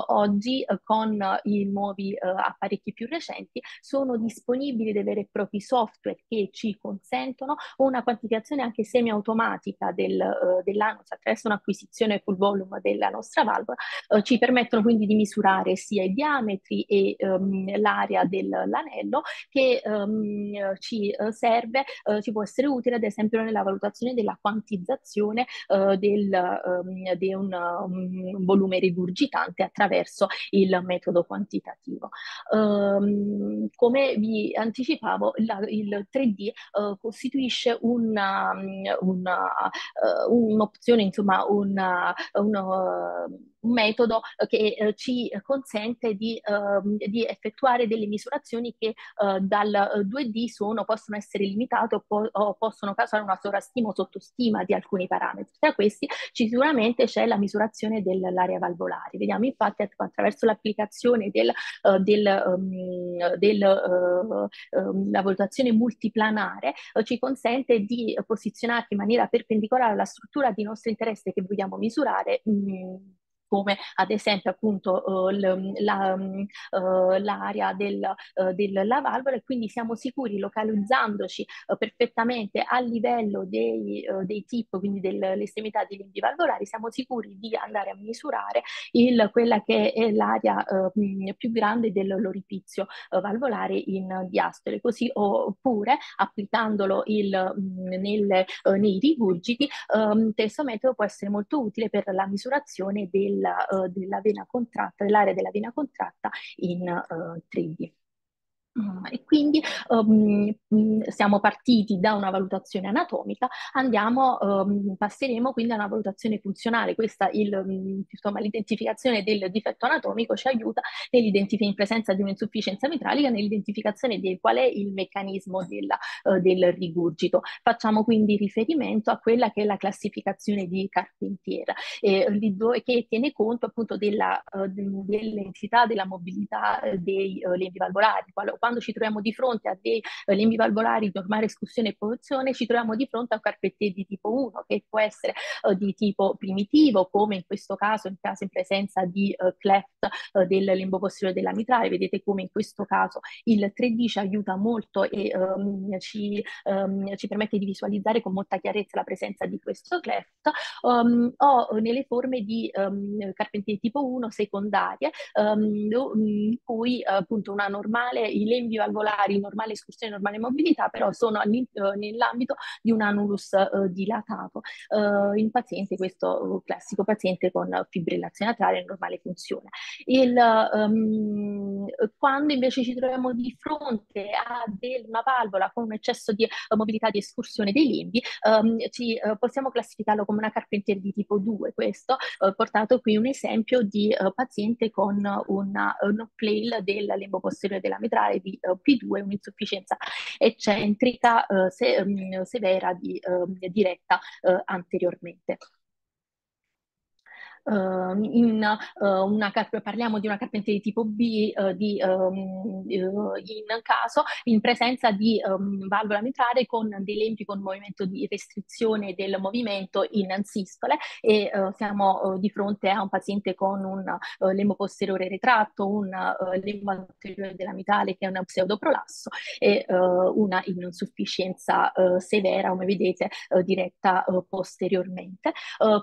oggi eh, con i nuovi eh, apparecchi più recenti sono disponibili dei veri e propri software che ci consentono una quantificazione anche semiautomatica del, eh, dell'anus attraverso un'acquisizione full volume della nostra valvola, eh, ci permettono quindi di misurare sia i diametri e um, l'area dell'anello che um, ci eh, serve, uh, ci può essere utile ad esempio nella valutazione della quantizzazione uh, del, um, di un, mm, un, volume rigurgitante attraverso il metodo quantitativo. come vi anticipavo, la, il 3D uh, costituisce una, mm, una, un'opzione, insomma, una, uno, un metodo eh, che eh, ci consente di, ehm, di, effettuare delle misurazioni che eh, dal 2D sono, possono essere limitate o, possono causare una sovrastima o sottostima di alcuni parametri. Tra questi sicuramente c'è la misurazione dell'area valvolare. Vediamo infatti ecco, attraverso l'applicazione del, del, ehm, del ehm, valutazione multiplanare ci consente di posizionarci in maniera perpendicolare alla struttura di nostro interesse che vogliamo misurare mm, come ad esempio appunto eh, l, mm, la, mm, eh, l'area del, eh, della valvola e quindi siamo sicuri localizzandoci perfettamente a livello dei, dei tip, quindi dell'estremità dei limbi valvolari, siamo sicuri di andare a misurare il, quella che è l'area mm, più grande dell'orifizio valvolare in diastole, così oppure applicandolo il, nel, nei rigurgiti, um, ehm, questo metodo può essere molto utile per la misurazione del della, eh, della vena contratta, dell'area della vena contratta in 3D. Eh, Mm, e quindi um, siamo partiti da una valutazione anatomica, andiamo, um, passeremo quindi a una valutazione funzionale. Questa il, mm, insomma, l'identificazione del difetto anatomico ci aiuta in presenza di un'insufficienza mitralica nell'identificazione di qual è il meccanismo della, uh, del rigurgito. Facciamo quindi riferimento a quella che è la classificazione di Carpentiera, eh, che tiene conto appunto della, uh, dell'entità della mobilità eh, dei uh, lembi valvolari, qual- quando ci troviamo di fronte a dei eh, lembi valvolari di normale escursione e porzione, ci troviamo di fronte a un carpettieri di tipo 1, che può essere eh, di tipo primitivo, come in questo caso, in caso in presenza di eh, cleft eh, del lembo posteriore della mitrale. Vedete come in questo caso il 3D ci aiuta molto e ehm, ci, ehm, ci, permette di visualizzare con molta chiarezza la presenza di questo cleft, um, o nelle forme di um, ehm, carpentieri tipo 1 secondarie, um, in cui appunto una normale, il le valvolari, normale escursione, normale mobilità, però sono eh, nell'ambito di un anulus eh, dilatato eh, in paziente, questo classico paziente con fibrillazione atriale e normale funzione. Il, um, quando invece ci troviamo di fronte a del, una valvola con un eccesso di uh, mobilità di escursione dei limbi, um, ci, uh, possiamo classificarlo come una carpentier di tipo 2. Questo ho uh, portato qui un esempio di paziente con un un flail del lembo posteriore della metrale di eh, P2, un'insufficienza eccentrica eh, se, mm, severa di, ehm, diretta eh, anteriormente. Ehm, in eh, una, parliamo di una carpenteria di tipo B eh, di, um, in caso in presenza di um, ehm, valvola mitrale con dei lempi con movimento di restrizione del movimento in sistole e siamo di fronte a un paziente con un lemo posteriore retratto, un lemo anteriore della mitrale che è un pseudoprolasso e una insufficienza severa, come vedete, diretta posteriormente.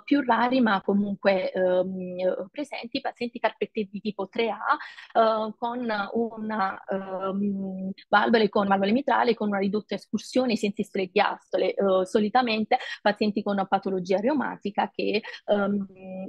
più rari ma comunque ehm, presenti pazienti carpetti di tipo 3A eh, con una ehm, valvole con valvole mitrale con una ridotta escursione senza istre-diastole, eh, solitamente pazienti con patologia reumatica che ehm,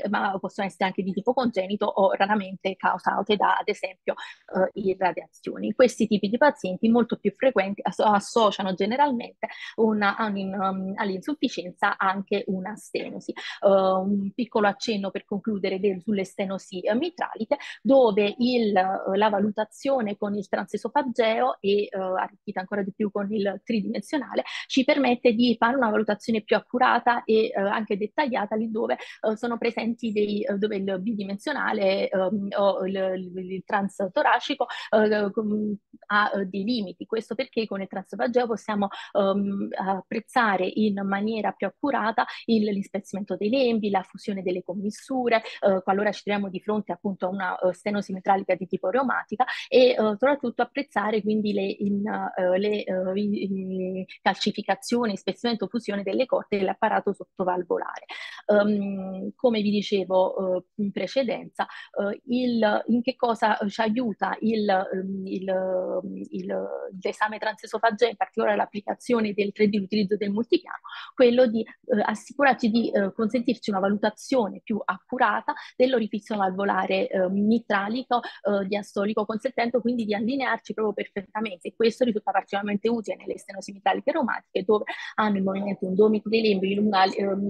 ma possono essere anche di tipo congenito o raramente causate da ad esempio eh, irradiazioni. Questi tipi di pazienti molto più frequenti asso- associano generalmente una, un, um, all'insufficienza anche una stenosi. Uh, un piccolo accenno per concludere del, stenosi mitralite, dove il, eh, la valutazione con il transesofageo e eh, arricchita ancora di più con il tridimensionale ci permette di fare una valutazione più accurata e eh, anche dettagliata lì dove sono presenti dei, dove il bidimensionale ehm, o il, il, il trans toracico ha dei limiti. Questo perché con il transfageo possiamo um, apprezzare in maniera più accurata l'ispezzimento dei lembi, la fusione delle commissioni fessure, eh, qualora ci troviamo di fronte appunto a una uh, eh, stenosimetralica di tipo reumatica e uh, soprattutto apprezzare quindi le, in, uh, le in, calcificazioni, spessamento fusione delle corte dell'apparato sottovalvolare um, come vi dicevo uh, in precedenza, uh, il, in che cosa eh, ci aiuta ehm, ehm, l'esame transesofageo, in particolare l'applicazione del 3D, l'utilizzo del multipiano, quello di assicurarci di consentirci una valutazione più accurata dell'orifizio valvolare mitralico diastolico, consentendo quindi di allinearci proprio perfettamente. Questo risulta particolarmente utile nelle stenosimitaliche romatiche, dove hanno il movimento indomito dei lembri, il,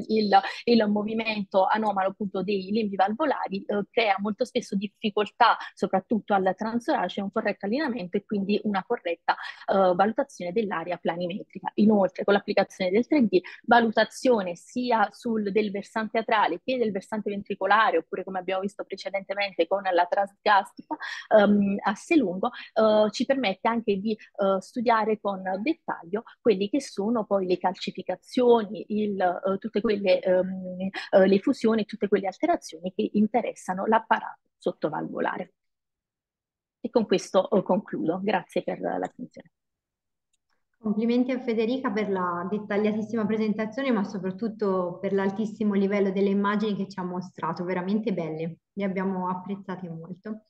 il, il movimento anomalo appunto dei limbi valvolari eh, crea molto spesso difficoltà soprattutto al transorace un corretto allineamento e quindi una corretta eh, valutazione dell'area planimetrica. Inoltre con l'applicazione del 3D valutazione sia sul, del versante atrale che del versante ventricolare oppure come abbiamo visto precedentemente con la transgastrica ehm, asse lungo eh, ci permette anche di eh, studiare con dettaglio quelli che sono poi le calcificazioni, il, eh, tutte quelle ehm, eh, le fusioni, tutte quelle alterazioni che interessano l'apparato sottovalvolare. E con questo eh, concludo. Grazie per l'attenzione. Complimenti a Federica per la dettagliatissima presentazione, ma soprattutto per l'altissimo livello delle immagini che ci ha mostrato, veramente belle, le abbiamo apprezzate molto.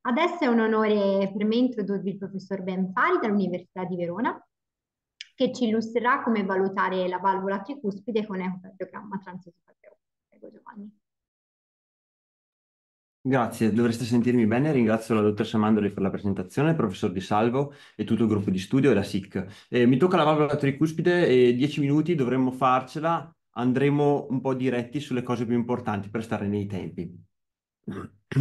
Adesso è un onore per me introdurvi il professor Ben Fari dall'Università di Verona, che ci illustrerà come valutare la valvola tricuspide con ecocardiogramma transesocardiografico. Prego Giovanni. Grazie, dovreste sentirmi bene. Ringrazio la dottoressa Mandoli per la presentazione, il professor Di Salvo e tutto il gruppo di studio e la SIC. Eh, mi tocca la valvola tricuspide e 10 minuti dovremmo farcela. Andremo un po' diretti sulle cose più importanti per stare nei tempi.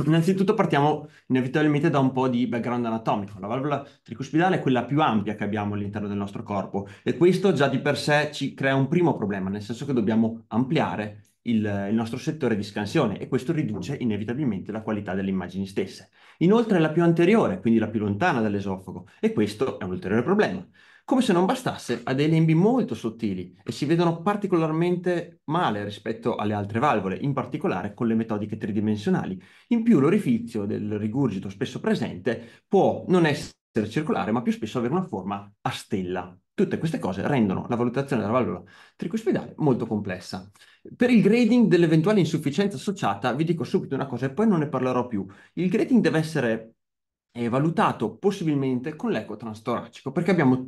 Innanzitutto partiamo inevitabilmente da un po' di background anatomico. La valvola tricuspidale è quella più ampia che abbiamo all'interno del nostro corpo e questo già di per sé ci crea un primo problema, nel senso che dobbiamo ampliare il, il nostro settore di scansione e questo riduce inevitabilmente la qualità delle immagini stesse. Inoltre è la più anteriore, quindi la più lontana dall'esofago e questo è un ulteriore problema. Come se non bastasse, ha dei lembi molto sottili e si vedono particolarmente male rispetto alle altre valvole, in particolare con le metodiche tridimensionali. In più l'orifizio del rigurgito spesso presente può non essere circolare, ma più spesso avere una forma a stella. Tutte queste cose rendono la valutazione della valvola tricuspidale molto complessa. Per il grading dell'eventuale insufficienza associata vi dico subito una cosa e poi non ne parlerò più. Il grading deve essere è valutato possibilmente con l'eco transtoracico, perché abbiamo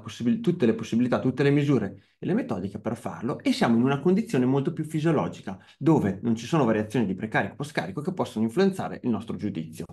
possib- tutte le possibilità, tutte le misure e le metodiche per farlo e siamo in una condizione molto più fisiologica, dove non ci sono variazioni di precarico e postcarico che possono influenzare il nostro giudizio.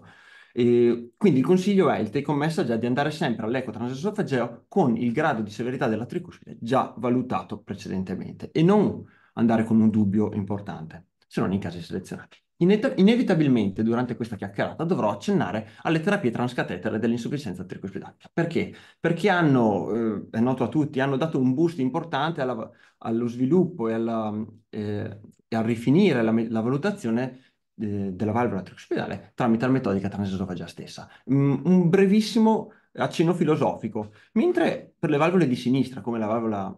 E quindi il consiglio è il take home message di andare sempre all'eco transesofageo con il grado di severità della tricuspide già valutato precedentemente e non andare con un dubbio importante, se non in casi selezionati. Inet- inevitabilmente durante questa chiacchierata dovrò accennare alle terapie transcatetere dell'insufficienza tricospidactica. Perché? Perché hanno, eh, è noto a tutti, hanno dato un boost importante alla, allo sviluppo e, alla, eh, e a rifinire la, la valutazione eh, della valvola tricospidale tramite la metodica transesofagia stessa. Mm, un brevissimo accenno filosofico. Mentre per le valvole di sinistra, come la valvola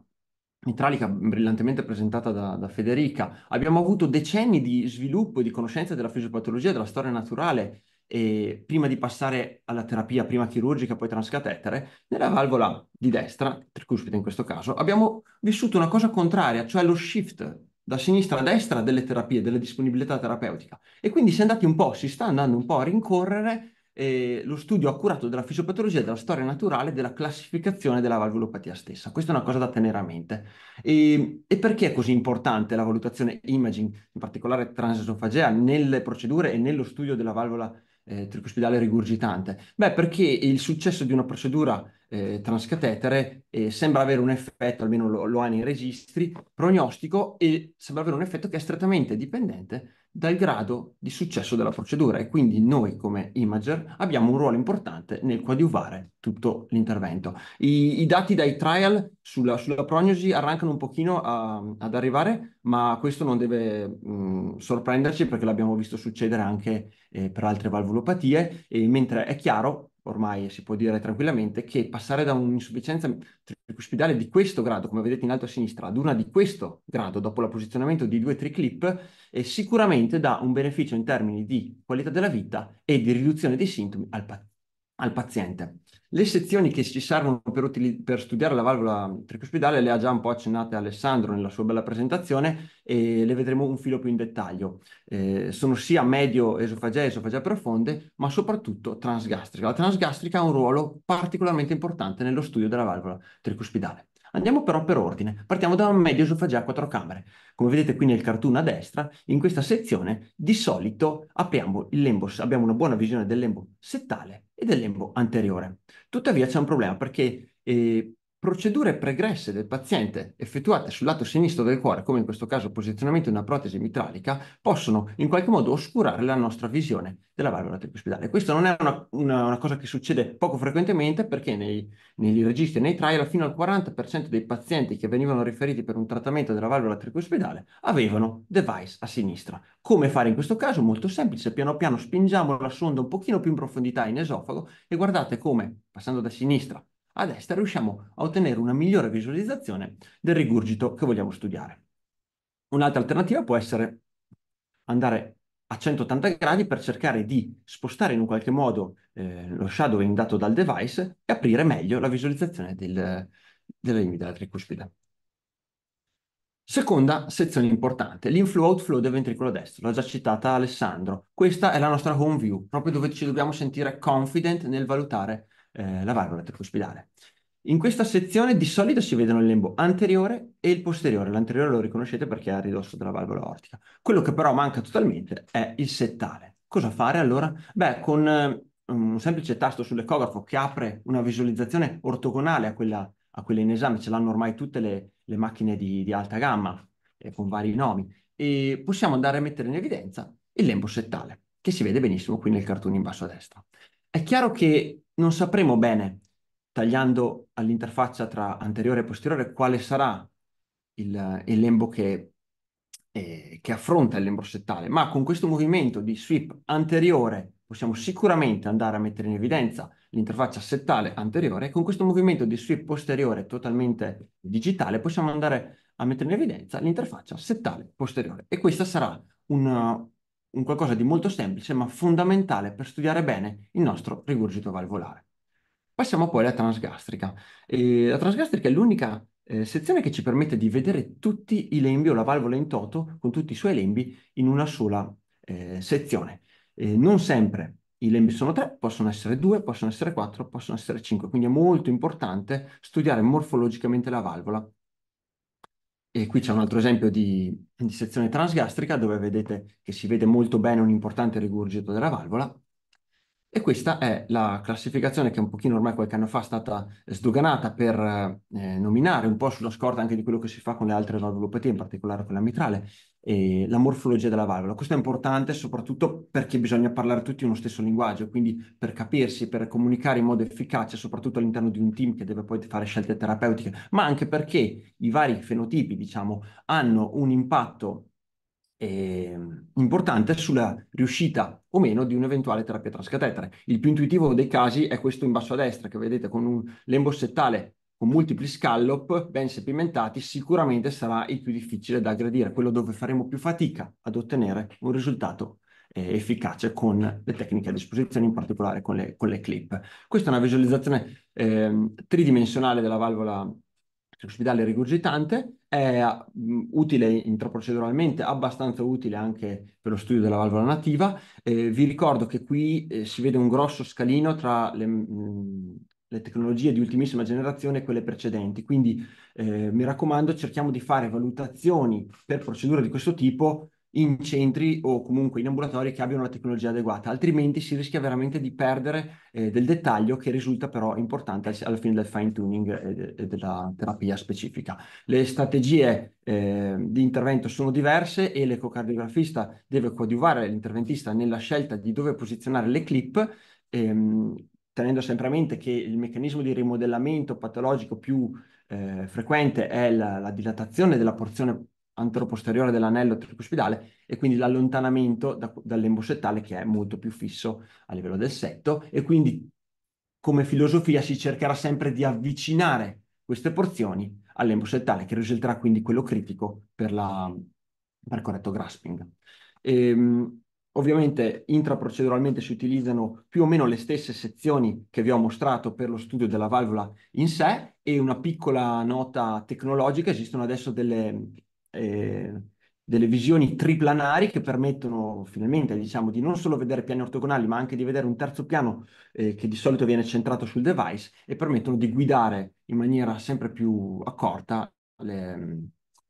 mitralica brillantemente presentata da, da, Federica, abbiamo avuto decenni di sviluppo e di conoscenza della fisiopatologia, della storia naturale, e prima di passare alla terapia, prima chirurgica, poi transcatetere, nella valvola di destra, tricuspide in questo caso, abbiamo vissuto una cosa contraria, cioè lo shift da sinistra a destra delle terapie, della disponibilità terapeutica. E quindi si è andati un po', si sta andando un po' a rincorrere eh, lo studio accurato della fisiopatologia e della storia naturale della classificazione della valvulopatia stessa. Questa è una cosa da tenere a mente. E, e perché è così importante la valutazione imaging, in particolare transesofagea, nelle procedure e nello studio della valvola eh, tricuspidale rigurgitante? Beh, perché il successo di una procedura eh, transcatetere eh, sembra avere un effetto, almeno lo, lo ha nei registri, prognostico e sembra avere un effetto che è strettamente dipendente dal grado di successo della procedura e quindi noi come imager abbiamo un ruolo importante nel coadiuvare tutto l'intervento. I, I, dati dai trial sulla, sulla prognosi arrancano un pochino a, ad arrivare, ma questo non deve mh, mm, sorprenderci perché l'abbiamo visto succedere anche eh, per altre valvolopatie, e mentre è chiaro ormai si può dire tranquillamente, che passare da un'insufficienza tricuspidale di questo grado, come vedete in alto a sinistra, ad una di questo grado dopo la posizionamento di due triclip, eh, sicuramente dà un beneficio in termini di qualità della vita e di riduzione dei sintomi al, pa al paziente. Le sezioni che ci servono per, utili- per studiare la valvola tricuspidale le ha già un po' accennate Alessandro nella sua bella presentazione e le vedremo un filo più in dettaglio. Eh, sono sia medio esofagea e esofagea profonde, ma soprattutto transgastrica. La transgastrica ha un ruolo particolarmente importante nello studio della valvola tricuspidale. Andiamo però per ordine. Partiamo da una media esofagea a quattro camere. Come vedete qui nel cartoon a destra, in questa sezione di solito apriamo il lembo, abbiamo una buona visione del lembo settale e del lembo anteriore. Tuttavia c'è un problema perché eh, procedure pregresse del paziente effettuate sul lato sinistro del cuore, come in questo caso posizionamento di una protesi mitralica, possono in qualche modo oscurare la nostra visione della valvola tricuspidale. Questo non è una, una, una, cosa che succede poco frequentemente perché nei, nei registri e nei trial fino al 40% dei pazienti che venivano riferiti per un trattamento della valvola tricuspidale avevano device a sinistra. Come fare in questo caso? Molto semplice, piano piano spingiamo la sonda un pochino più in profondità in esofago e guardate come, passando da sinistra a destra riusciamo a ottenere una migliore visualizzazione del rigurgito che vogliamo studiare. Un'altra alternativa può essere andare a 180 gradi per cercare di spostare in un qualche modo eh, lo shadowing dato dal device e aprire meglio la visualizzazione del, della linea della tricuspide. Seconda sezione importante, l'inflow-outflow del ventricolo destro, l'ha già citata Alessandro. Questa è la nostra home view, proprio dove ci dobbiamo sentire confident nel valutare eh, la valvola tracospidale. In questa sezione di solito si vedono il lembo anteriore e il posteriore. L'anteriore lo riconoscete perché è a ridosso della valvola ortica. Quello che però manca totalmente è il settale. Cosa fare allora? Beh, con eh, un semplice tasto sull'ecografo che apre una visualizzazione ortogonale a quella, a quella in esame, ce l'hanno ormai tutte le, le macchine di, di, alta gamma, eh, con vari nomi, e possiamo andare a mettere in evidenza il lembo settale, che si vede benissimo qui nel cartone in basso a destra. È chiaro che non sapremo bene, tagliando all'interfaccia tra anteriore e posteriore, quale sarà il, il lembo che, eh, che, affronta il lembo settale, ma con questo movimento di sweep anteriore possiamo sicuramente andare a mettere in evidenza l'interfaccia settale anteriore e con questo movimento di sweep posteriore totalmente digitale possiamo andare a mettere in evidenza l'interfaccia settale posteriore e questa sarà una, un qualcosa di molto semplice ma fondamentale per studiare bene il nostro rigurgito valvolare. Passiamo poi alla transgastrica. E la transgastrica è l'unica eh, sezione che ci permette di vedere tutti i lembi o la valvola in toto con tutti i suoi lembi in una sola eh, sezione. Eh, non sempre i lembi sono tre, possono essere due, possono essere quattro, possono essere cinque, quindi è molto importante studiare morfologicamente la valvola e qui c'è un altro esempio di sezione transgastrica dove vedete che si vede molto bene un importante rigurgito della valvola. E questa è la classificazione che un pochino ormai qualche anno fa è stata sdoganata per eh, nominare un po' sulla scorta anche di quello che si fa con le altre valvulopatie, in particolare con la mitrale, eh, la morfologia della valvola. Questo è importante soprattutto perché bisogna parlare tutti uno stesso linguaggio, quindi per capirsi, per comunicare in modo efficace, soprattutto all'interno di un team che deve poi fare scelte terapeutiche, ma anche perché i vari fenotipi, diciamo, hanno un impatto ehm, importante sulla riuscita o meno di un'eventuale terapia transcatetere. Il più intuitivo dei casi è questo in basso a destra, che vedete con un lembo settale con multipli scallop ben sepimentati sicuramente sarà il più difficile da aggredire, quello dove faremo più fatica ad ottenere un risultato eh, efficace con le tecniche a disposizione, in particolare con le, con le clip. Questa è una visualizzazione eh, tridimensionale della valvola ospedale rigurgitante, è utile intraproceduralmente, abbastanza utile anche per lo studio della valvola nativa. Eh, vi ricordo che qui eh, si vede un grosso scalino tra le... Mh, le tecnologie di ultimissima generazione e quelle precedenti. Quindi eh, mi raccomando, cerchiamo di fare valutazioni per procedure di questo tipo in centri o comunque in ambulatori che abbiano la tecnologia adeguata, altrimenti si rischia veramente di perdere eh, del dettaglio che risulta però importante alla fine del fine tuning eh, e, e eh, della terapia specifica. Le strategie eh, di intervento sono diverse e l'ecocardiografista deve coadiuvare l'interventista nella scelta di dove posizionare le clip ehm, tenendo sempre a mente che il meccanismo di rimodellamento patologico più eh, frequente è la, la, dilatazione della porzione anteroposteriore dell'anello tricuspidale e quindi l'allontanamento da, dal settale che è molto più fisso a livello del setto e quindi come filosofia si cercherà sempre di avvicinare queste porzioni al settale che risulterà quindi quello critico per, la, per corretto grasping. Ehm, Ovviamente intraproceduralmente si utilizzano più o meno le stesse sezioni che vi ho mostrato per lo studio della valvola in sé e una piccola nota tecnologica, esistono adesso delle, eh, delle visioni triplanari che permettono finalmente diciamo, di non solo vedere piani ortogonali ma anche di vedere un terzo piano eh, che di solito viene centrato sul device e permettono di guidare in maniera sempre più accorta le,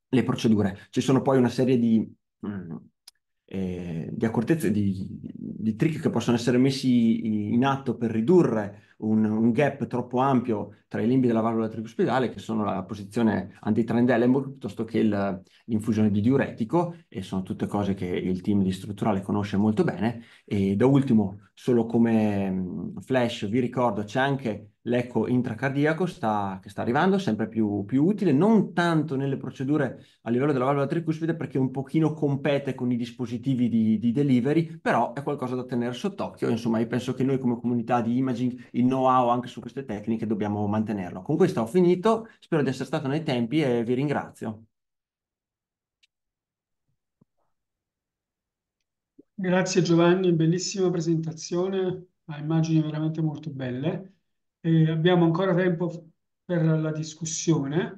le procedure. Ci sono poi una serie di... Mh, mm, eh, di accortezze, di, di, trick che possono essere messi in atto per ridurre un, un gap troppo ampio tra i limbi della valvola tricuspidale, che sono la posizione antitrandellembo piuttosto che il, l'infusione di diuretico, e sono tutte cose che il team di strutturale conosce molto bene. E da ultimo, solo come flash, vi ricordo, c'è anche l'eco intracardiaco sta, che sta arrivando, sempre più, più, utile, non tanto nelle procedure a livello della valvola tricuspide perché un pochino compete con i dispositivi di, di delivery, però è qualcosa da tenere sott'occhio. Insomma, io penso che noi come comunità di imaging, il know-how anche su queste tecniche dobbiamo mantenere mantenerlo. Con questo ho finito, spero di essere stato nei tempi e vi ringrazio. Grazie Giovanni, bellissima presentazione, a immagini veramente molto belle. E abbiamo ancora tempo per la discussione.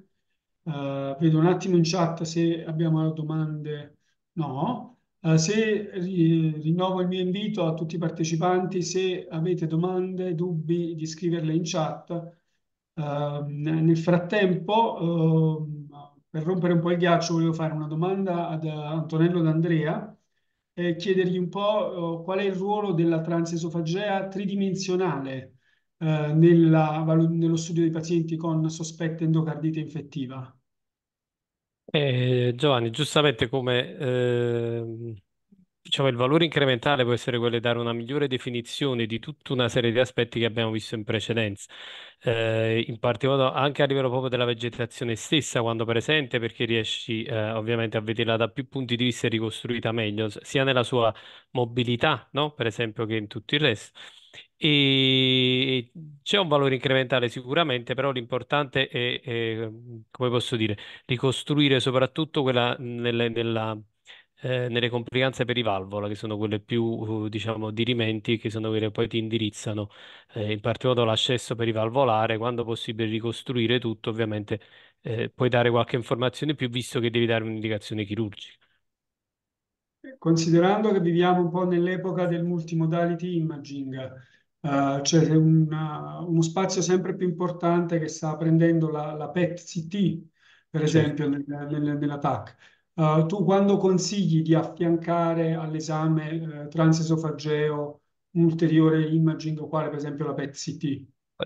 Uh, vedo un attimo in chat se abbiamo domande. No. Uh, se ri rinnovo il mio invito a tutti i partecipanti, se avete domande, dubbi, di scriverle in chat Ehm, nel frattempo, uh, per rompere un po' il ghiaccio, volevo fare una domanda ad Antonello D'Andrea e chiedergli un po' uh, qual è il ruolo della transesofagea tridimensionale eh, nella, nello studio dei pazienti con sospetta endocardite infettiva. Eh, Giovanni, giustamente come eh, diciamo, il valore incrementale può essere quello di dare una migliore definizione di tutta una serie di aspetti che abbiamo visto in precedenza, eh, in particolare anche a livello proprio della vegetazione stessa, quando presente, perché riesci eh, ovviamente a vederla da più punti di vista e ricostruita meglio, sia nella sua mobilità, no? Per esempio, che in tutto il resto. E c'è un valore incrementale sicuramente, però l'importante è, è come posso dire, ricostruire soprattutto quella nella, nella eh, nelle complicanze perivalvola, che sono quelle più, uh, diciamo, dirimenti, che sono quelle che poi ti indirizzano, eh, in particolar modo l'accesso perivalvolare, quando possibile ricostruire tutto, ovviamente eh, puoi dare qualche informazione più, visto che devi dare un'indicazione chirurgica. Considerando che viviamo un po' nell'epoca del multimodality imaging, Uh, c'è uno spazio sempre più importante che sta prendendo la, la PET-CT, per certo. esempio, nel, nel, nella TAC. Uh, tu quando consigli di affiancare all'esame eh, transesofageo un ulteriore imaging, quale per esempio la PET-CT?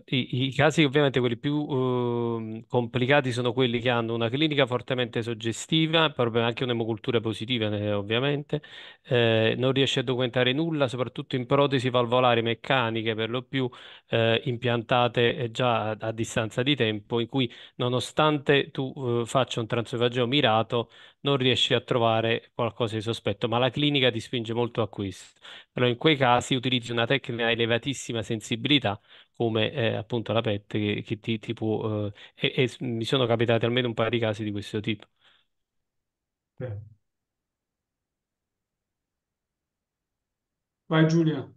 I, I, casi ovviamente quelli più eh, complicati sono quelli che hanno una clinica fortemente suggestiva, proprio anche un'emocultura positiva eh, ovviamente, eh, non riesce a documentare nulla, soprattutto in protesi valvolari meccaniche per lo più eh, impiantate già a, a, distanza di tempo, in cui nonostante tu uhm, faccia un transofageo mirato, non riesci a trovare qualcosa di sospetto, ma la clinica ti spinge molto a questo. Però in quei casi utilizzi una tecnica a elevatissima sensibilità, come eh, appunto la PET, che, che ti, ti, può... Eh, e, e, mi sono capitati almeno un paio di casi di questo tipo. Vai Giulia.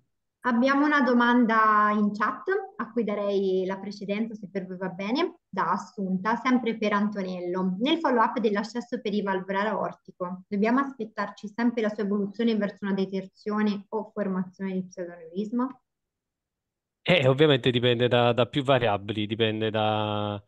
Abbiamo una domanda in chat a cui darei la precedenza se per voi va bene, da Assunta, sempre per Antonello. Nel follow-up dell'accesso per i perivalvolare aortico, dobbiamo aspettarci sempre la sua evoluzione verso una deterzione o formazione di pseudoneurismo? Eh, ovviamente dipende da, da più variabili, dipende da,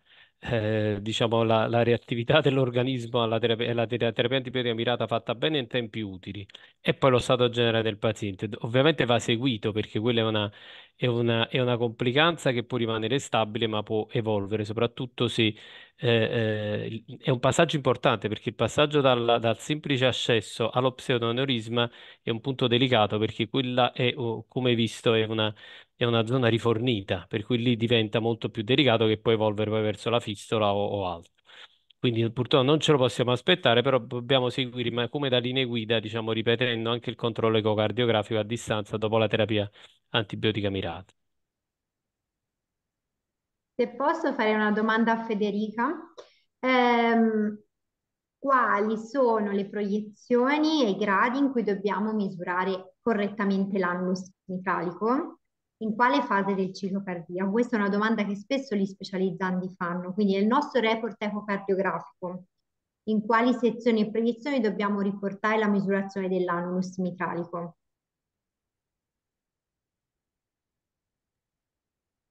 eh, diciamo, la, la, reattività dell'organismo alla terapia, alla terapia antibiotica mirata fatta bene in tempi utili e poi lo stato generale del paziente. Ovviamente va seguito perché quella è una, è una, è una complicanza che può rimanere stabile ma può evolvere, soprattutto se eh, eh, è un passaggio importante perché il passaggio dal, dal semplice ascesso allo pseudoneurisma è un punto delicato perché quella è, oh, come visto, è una, è una, zona rifornita, per cui lì diventa molto più delicato che può evolvere poi verso la fistola o, o altro. Quindi purtroppo non ce lo possiamo aspettare, però dobbiamo seguire ma come da linee guida, diciamo, ripetendo anche il controllo ecocardiografico a distanza dopo la terapia antibiotica mirata. Se posso fare una domanda a Federica, ehm, quali sono le proiezioni e i gradi in cui dobbiamo misurare correttamente l'annus mitralico? In quale fase del ciclo cardiaco? Questa è una domanda che spesso gli specializzanti fanno, quindi nel nostro report ecocardiografico, in quali sezioni e proiezioni dobbiamo riportare la misurazione dell'annus mitralico?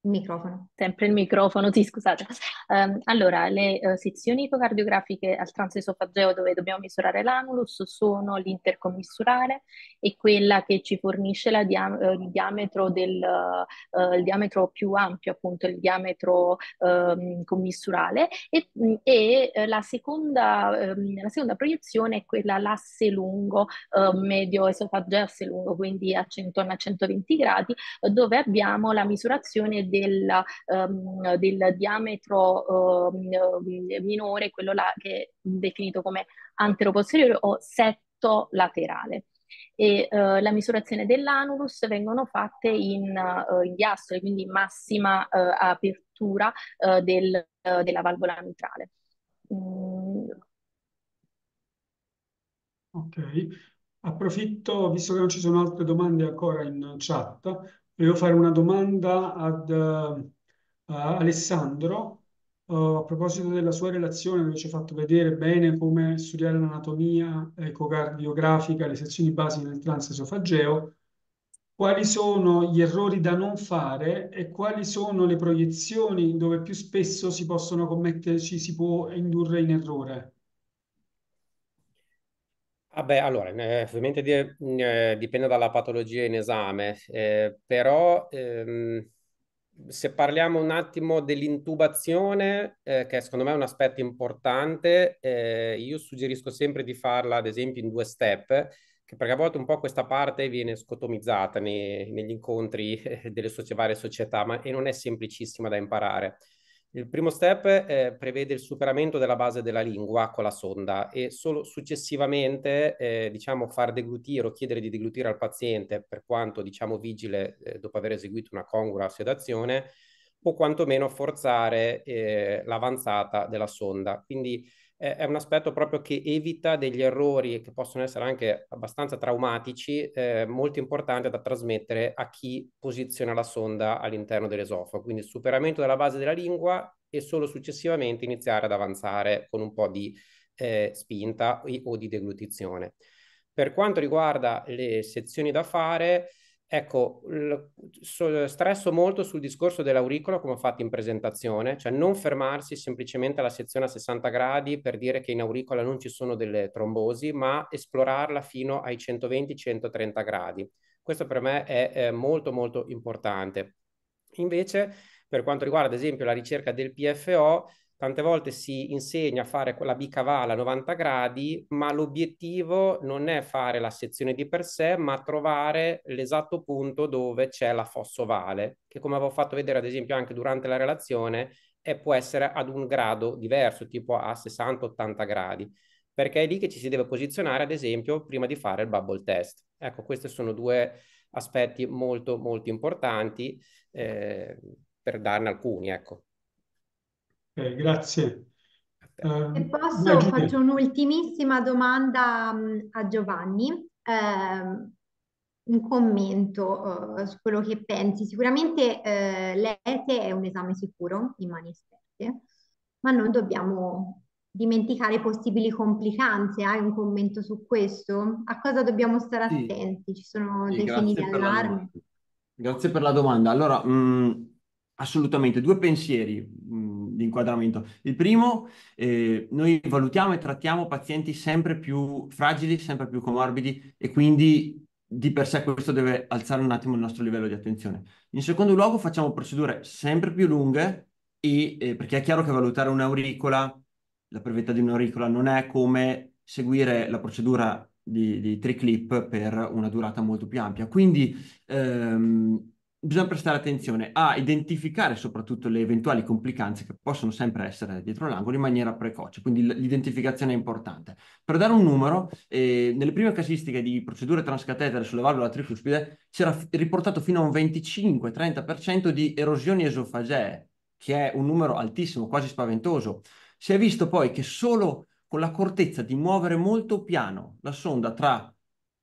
Il microfono. Sempre il microfono, sì, scusate. Um, allora, le uh, sezioni ipocardiografiche al transesofageo dove dobbiamo misurare l'anulus sono l'intercommissurale e quella che ci fornisce dia- eh, il, diametro del, uh, il, diametro più ampio, appunto, il diametro um, ehm, commissurale. E, mm, e la, seconda, um, la, seconda, proiezione è quella l'asse lungo, uh, medio esofageo asse lungo, quindi a 100 a 120 gradi, dove abbiamo la misurazione del, um, del diametro uh, minore, quello là che è definito come anteroposteriore o setto laterale e uh, la misurazione dell'anulus vengono fatte in, uh, in diastole, quindi massima uh, apertura del, della valvola mitrale. Mm. Ok, approfitto, visto che non ci sono altre domande ancora in chat, Volevo fare una domanda ad eh, a Alessandro eh, a proposito della sua relazione dove ci ha fatto vedere bene come studiare l'anatomia ecogardiografica, le sezioni basiche nel transesofageo, quali sono gli errori da non fare e quali sono le proiezioni dove più spesso si possono commettere, ci si può indurre in errore. Ah beh, allora, eh, ovviamente mm, eh, dipende dalla patologia in esame, eh, però ehm, se parliamo un attimo dell'intubazione, eh, che secondo me è un aspetto importante, eh, io suggerisco sempre di farla, ad esempio, in due step, che perché a volte un po' questa parte viene scotomizzata nei- negli incontri (laughs) delle socie- varie società, ma e non è semplicissima da imparare. Il primo step eh, prevede il superamento della base della lingua con la sonda e solo successivamente eh, diciamo, far deglutire o chiedere di deglutire al paziente per quanto diciamo, vigile eh, dopo aver eseguito una congrua sedazione o quantomeno forzare eh, l'avanzata della sonda. Quindi è un aspetto proprio che evita degli errori che possono essere anche abbastanza traumatici, eh, molto importante da trasmettere a chi posiziona la sonda all'interno dell'esofago. Quindi superamento della base della lingua e solo successivamente iniziare ad avanzare con un po' di eh, spinta o di deglutizione. Per quanto riguarda le sezioni da fare, Ecco, stresso molto sul discorso dell'auricola come ho fatto in presentazione, cioè non fermarsi semplicemente alla sezione a 60 gradi per dire che in auricola non ci sono delle trombosi, ma esplorarla fino ai 120-130 gradi. Questo per me è, è molto molto importante. Invece, per quanto riguarda ad esempio la ricerca del PFO, Tante volte si insegna a fare quella bicavala a 90 gradi, ma l'obiettivo non è fare la sezione di per sé, ma trovare l'esatto punto dove c'è la fossa ovale, che come avevo fatto vedere ad esempio anche durante la relazione, è, eh, può essere ad un grado diverso, tipo a 60-80 gradi, perché è lì che ci si deve posizionare, ad esempio, prima di fare il bubble test. Ecco, questi sono due aspetti molto, molto importanti eh, per darne alcuni, ecco grazie. Eh, Se posso, faccio un'ultimissima domanda mm, a Giovanni. Eh, un commento eh, su quello che pensi. Sicuramente eh, l'ETE è un esame sicuro, in mani esperte, ma non dobbiamo dimenticare possibili complicanze. Hai un commento su questo? A cosa dobbiamo stare sì. attenti? Ci sono sì, dei segni di allarme? Grazie per la domanda. Allora, mh, mm, assolutamente, due pensieri. Mh, mm, di inquadramento. Il primo, eh, noi valutiamo e trattiamo pazienti sempre più fragili, sempre più comorbidi e quindi di per sé questo deve alzare un attimo il nostro livello di attenzione. In secondo luogo facciamo procedure sempre più lunghe e, eh, perché è chiaro che valutare un'auricola, la prevetta di un'auricola non è come seguire la procedura di, di triclip per una durata molto più ampia. Quindi ehm, bisogna prestare attenzione a identificare soprattutto le eventuali complicanze che possono sempre essere dietro l'angolo in maniera precoce, quindi l'identificazione è importante. Per dare un numero, eh, nelle prime casistiche di procedure transcatetere sulla valvola tricuspide c'era riportato fino a un 25-30% di erosioni esofagee, che è un numero altissimo, quasi spaventoso. Si è visto poi che solo con la cortezza di muovere molto piano la sonda tra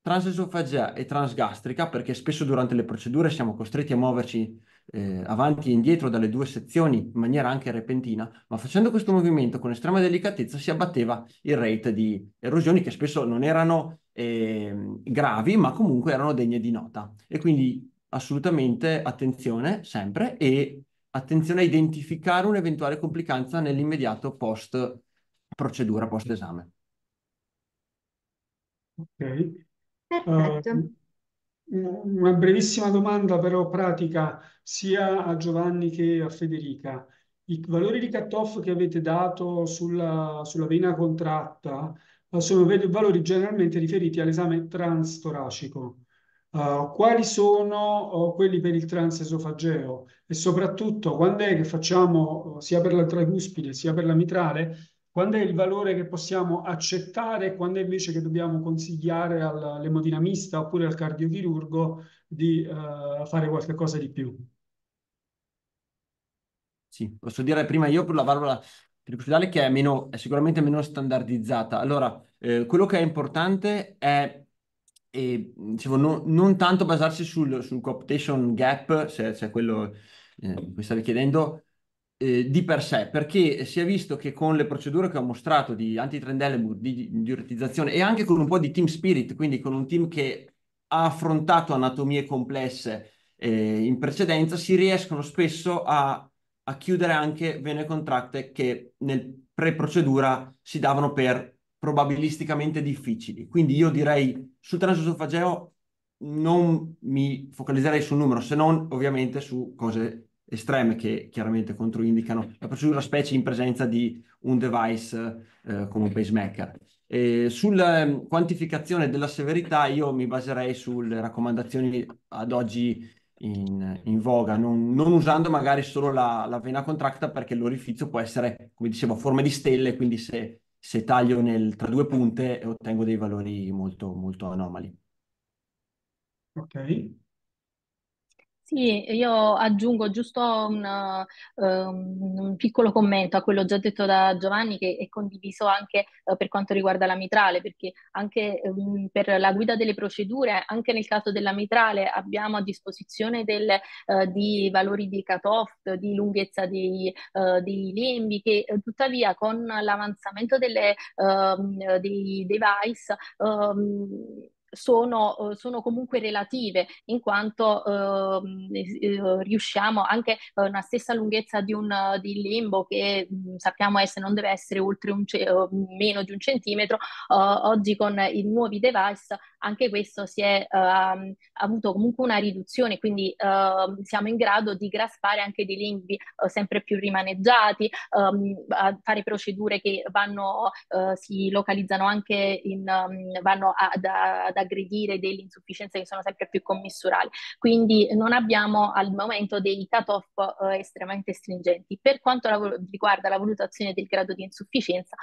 transesofagia e transgastrica, perché spesso durante le procedure siamo costretti a muoverci eh, avanti e indietro dalle due sezioni in maniera anche repentina, ma facendo questo movimento con estrema delicatezza si abbatteva il rate di erosioni che spesso non erano eh, gravi, ma comunque erano degne di nota. E quindi assolutamente attenzione sempre e attenzione a identificare un'eventuale complicanza nell'immediato post procedura, post esame. Ok, Perfetto. Ehm, una brevissima domanda però pratica sia a Giovanni che a Federica. I valori di cut-off che avete dato sulla, sulla vena contratta eh, sono valori generalmente riferiti all'esame transtoracico. Uh, quali sono oh, quelli per il transesofageo e soprattutto quando è che facciamo oh, sia per la tracuspide sia per la mitrale quando è il valore che possiamo accettare, quando è invece che dobbiamo consigliare all'emodinamista oppure al cardiochirurgo di eh, fare qualcosa di più. Sì, posso dire prima io per la valvola tricocitale che è, meno, è sicuramente meno standardizzata. Allora, eh, quello che è importante è e, dicevo, no, non tanto basarsi sul, sul cooptation gap, se, se è quello eh, mi stavi chiedendo, eh, di per sé, perché si è visto che con le procedure che ho mostrato di anti-trend element, di diuretizzazione e anche con un po' di team spirit, quindi con un team che ha affrontato anatomie complesse eh, in precedenza, si riescono spesso a, a chiudere anche vene contratte che nel pre-procedura si davano per probabilisticamente difficili. Quindi io direi sul transesofageo non mi focalizzerei sul numero, se non ovviamente su cose estreme che chiaramente controindicano la procedura specie in presenza di un device eh, come un pacemaker. E sulla ehm, quantificazione della severità io mi baserei sulle raccomandazioni ad oggi in, in voga, non, non, usando magari solo la, la vena contracta perché l'orifizio può essere, come dicevo, a forma di stelle, quindi se, se taglio nel, tra due punte ottengo dei valori molto, molto anomali. Ok. Sì, io aggiungo giusto un, uh, un piccolo commento a quello già detto da Giovanni che è condiviso anche uh, per quanto riguarda la mitrale, perché anche um, per la guida delle procedure, anche nel caso della mitrale abbiamo a disposizione delle, uh, di valori di cut-off, di lunghezza dei, eh, dei lembi, che tuttavia con l'avanzamento delle, ehm, dei device sono, eh, sono comunque relative in quanto ehm, eh, riusciamo anche eh, una stessa lunghezza di un di limbo che mm, sappiamo essere, non deve essere oltre un, meno di un centimetro, oggi con i nuovi device anche questo si è uh, avuto comunque una riduzione, quindi uh, siamo in grado di graspare anche dei limbi uh, eh, sempre più rimaneggiati, um, fare procedure che vanno, eh, si localizzano anche in, um, vanno ad, ad aggredire delle insufficienze che sono sempre più commissurali. Quindi non abbiamo al momento dei cut-off eh, estremamente stringenti. Per quanto riguarda la valutazione del grado di insufficienza,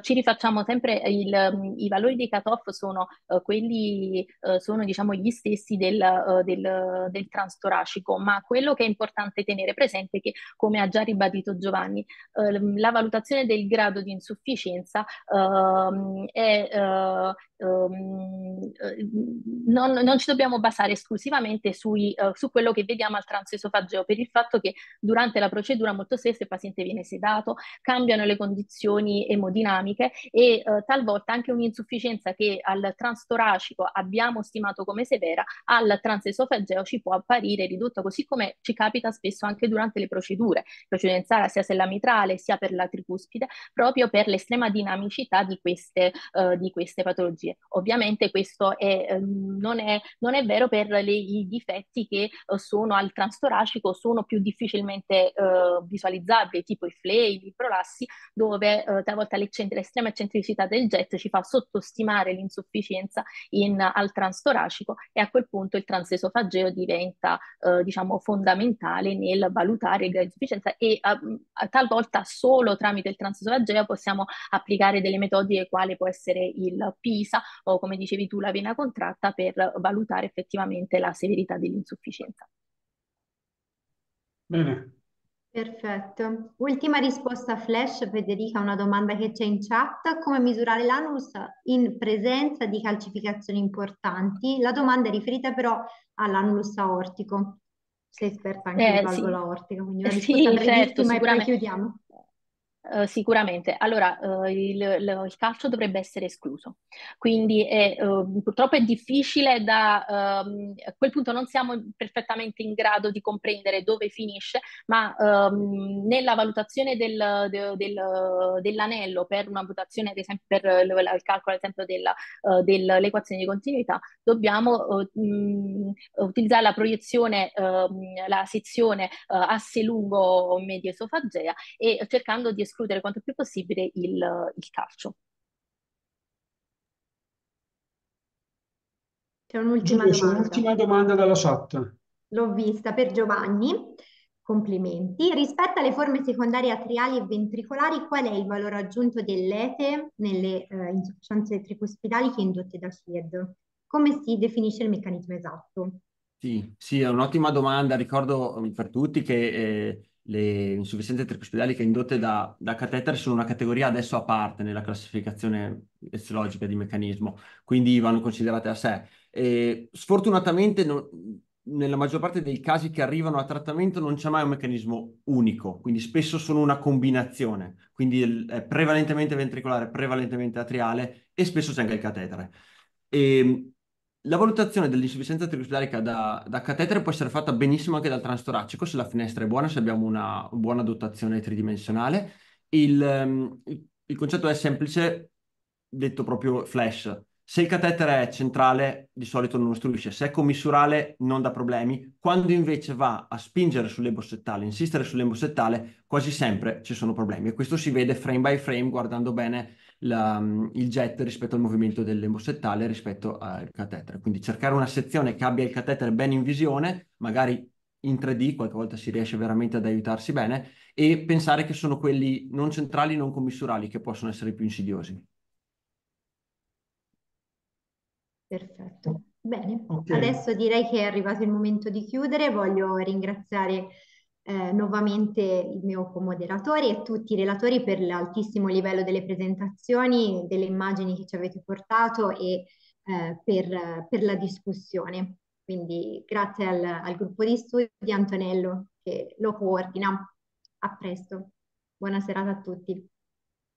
ci rifacciamo sempre il, um, i valori dei cut-off sono quelli piedi eh, sono diciamo, gli stessi del, eh, del, del, transtoracico, ma quello che è importante tenere presente è che, come ha già ribadito Giovanni, ehm, la valutazione del grado di insufficienza ehm, è, eh, ehm, eh, non, non, ci dobbiamo basare esclusivamente sui, eh, su quello che vediamo al transesofageo, per il fatto che durante la procedura molto spesso il paziente viene sedato, cambiano le condizioni emodinamiche e talvolta anche un'insufficienza che al transtoracico toracico abbiamo stimato come severa, al transesofageo ci può apparire ridotta, così come ci capita spesso anche durante le procedure, procedure in sala sia sella mitrale sia per la tricuspide, proprio per l'estrema dinamicità di queste, uh, di queste patologie. Ovviamente questo è, uh, non, è, non, è, vero per le, i difetti che uh, sono al transtoracico, sono più difficilmente eh, visualizzabili, tipo i flei, i prolassi, dove talvolta l'estrema eccentricità del jet ci fa sottostimare l'insufficienza in, al transtoracico e a quel punto il transesofageo diventa eh, diciamo fondamentale nel valutare il grado di insufficienza e eh, talvolta solo tramite il transesofageo possiamo applicare delle metodiche quale può essere il PISA o come dicevi tu la vena contratta per valutare effettivamente la severità dell'insufficienza. Bene, Perfetto. Ultima risposta flash, Federica, una domanda che c'è in chat. Come misurare l'anus in presenza di calcificazioni importanti? La domanda è riferita però all'anulus aortico. Sei esperta anche eh, di valvola sì. aortica, quindi una eh, risposta sì, certo, e poi chiudiamo. Eh, sicuramente, allora uh, il, il, calcio dovrebbe essere escluso, quindi è, uh, purtroppo è difficile da, um, a quel punto non siamo perfettamente in grado di comprendere dove finisce, ma um, nella valutazione del, del, del, dell'anello per una valutazione ad esempio per il calcolo ad esempio della, dell'equazione di continuità dobbiamo mh, mm, utilizzare la proiezione, ehm, la sezione asse lungo medio esofagea e cercando di escludere escludere quanto più possibile il, il calcio. C'è un'ultima Giulia, domanda. Un'ultima domanda dalla chat. L'ho vista per Giovanni. Complimenti. Rispetto alle forme secondarie atriali e ventricolari, qual è il valore aggiunto dell'ete nelle eh, insufficienze tricuspidali che indotte da SIED? Come si definisce il meccanismo esatto? Sì, sì, è un'ottima domanda. Ricordo mm, per tutti che eh, le insufficienze che indotte da, da catetere sono una categoria adesso a parte nella classificazione eziologica di meccanismo, quindi vanno considerate a sé. E sfortunatamente non, nella maggior parte dei casi che arrivano a trattamento non c'è mai un meccanismo unico, quindi spesso sono una combinazione, quindi è prevalentemente ventricolare, prevalentemente atriale e spesso c'è anche il catetere. E ehm, la valutazione dell'insufficienza tricostarica da, da catetere può essere fatta benissimo anche dal transtoracico se la finestra è buona, se abbiamo una buona dotazione tridimensionale. Ehm, il, il concetto è semplice, detto proprio flash. Se il catetere è centrale, di solito non ostruisce, se è commissurale non dà problemi, quando invece va a spingere sull'embosettale, insistere sull'embosettale, quasi sempre ci sono problemi e questo si vede frame by frame guardando bene la, il jet rispetto al movimento delle rispetto al catetere. Quindi cercare una sezione che abbia il catetere ben in visione, magari in 3D, qualche volta si riesce veramente ad aiutarsi bene, e pensare che sono quelli non centrali, non commissurali, che possono essere più insidiosi. Perfetto. Bene, okay. adesso direi che è arrivato il momento di chiudere. Voglio ringraziare eh, nuovamente il mio co-moderatore e tutti i relatori per l'altissimo livello delle presentazioni, delle immagini che ci avete portato e eh, per, per, la discussione. Quindi grazie al, al gruppo di studio di Antonello che lo coordina. A presto. Buona serata a tutti.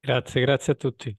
Grazie, grazie a tutti.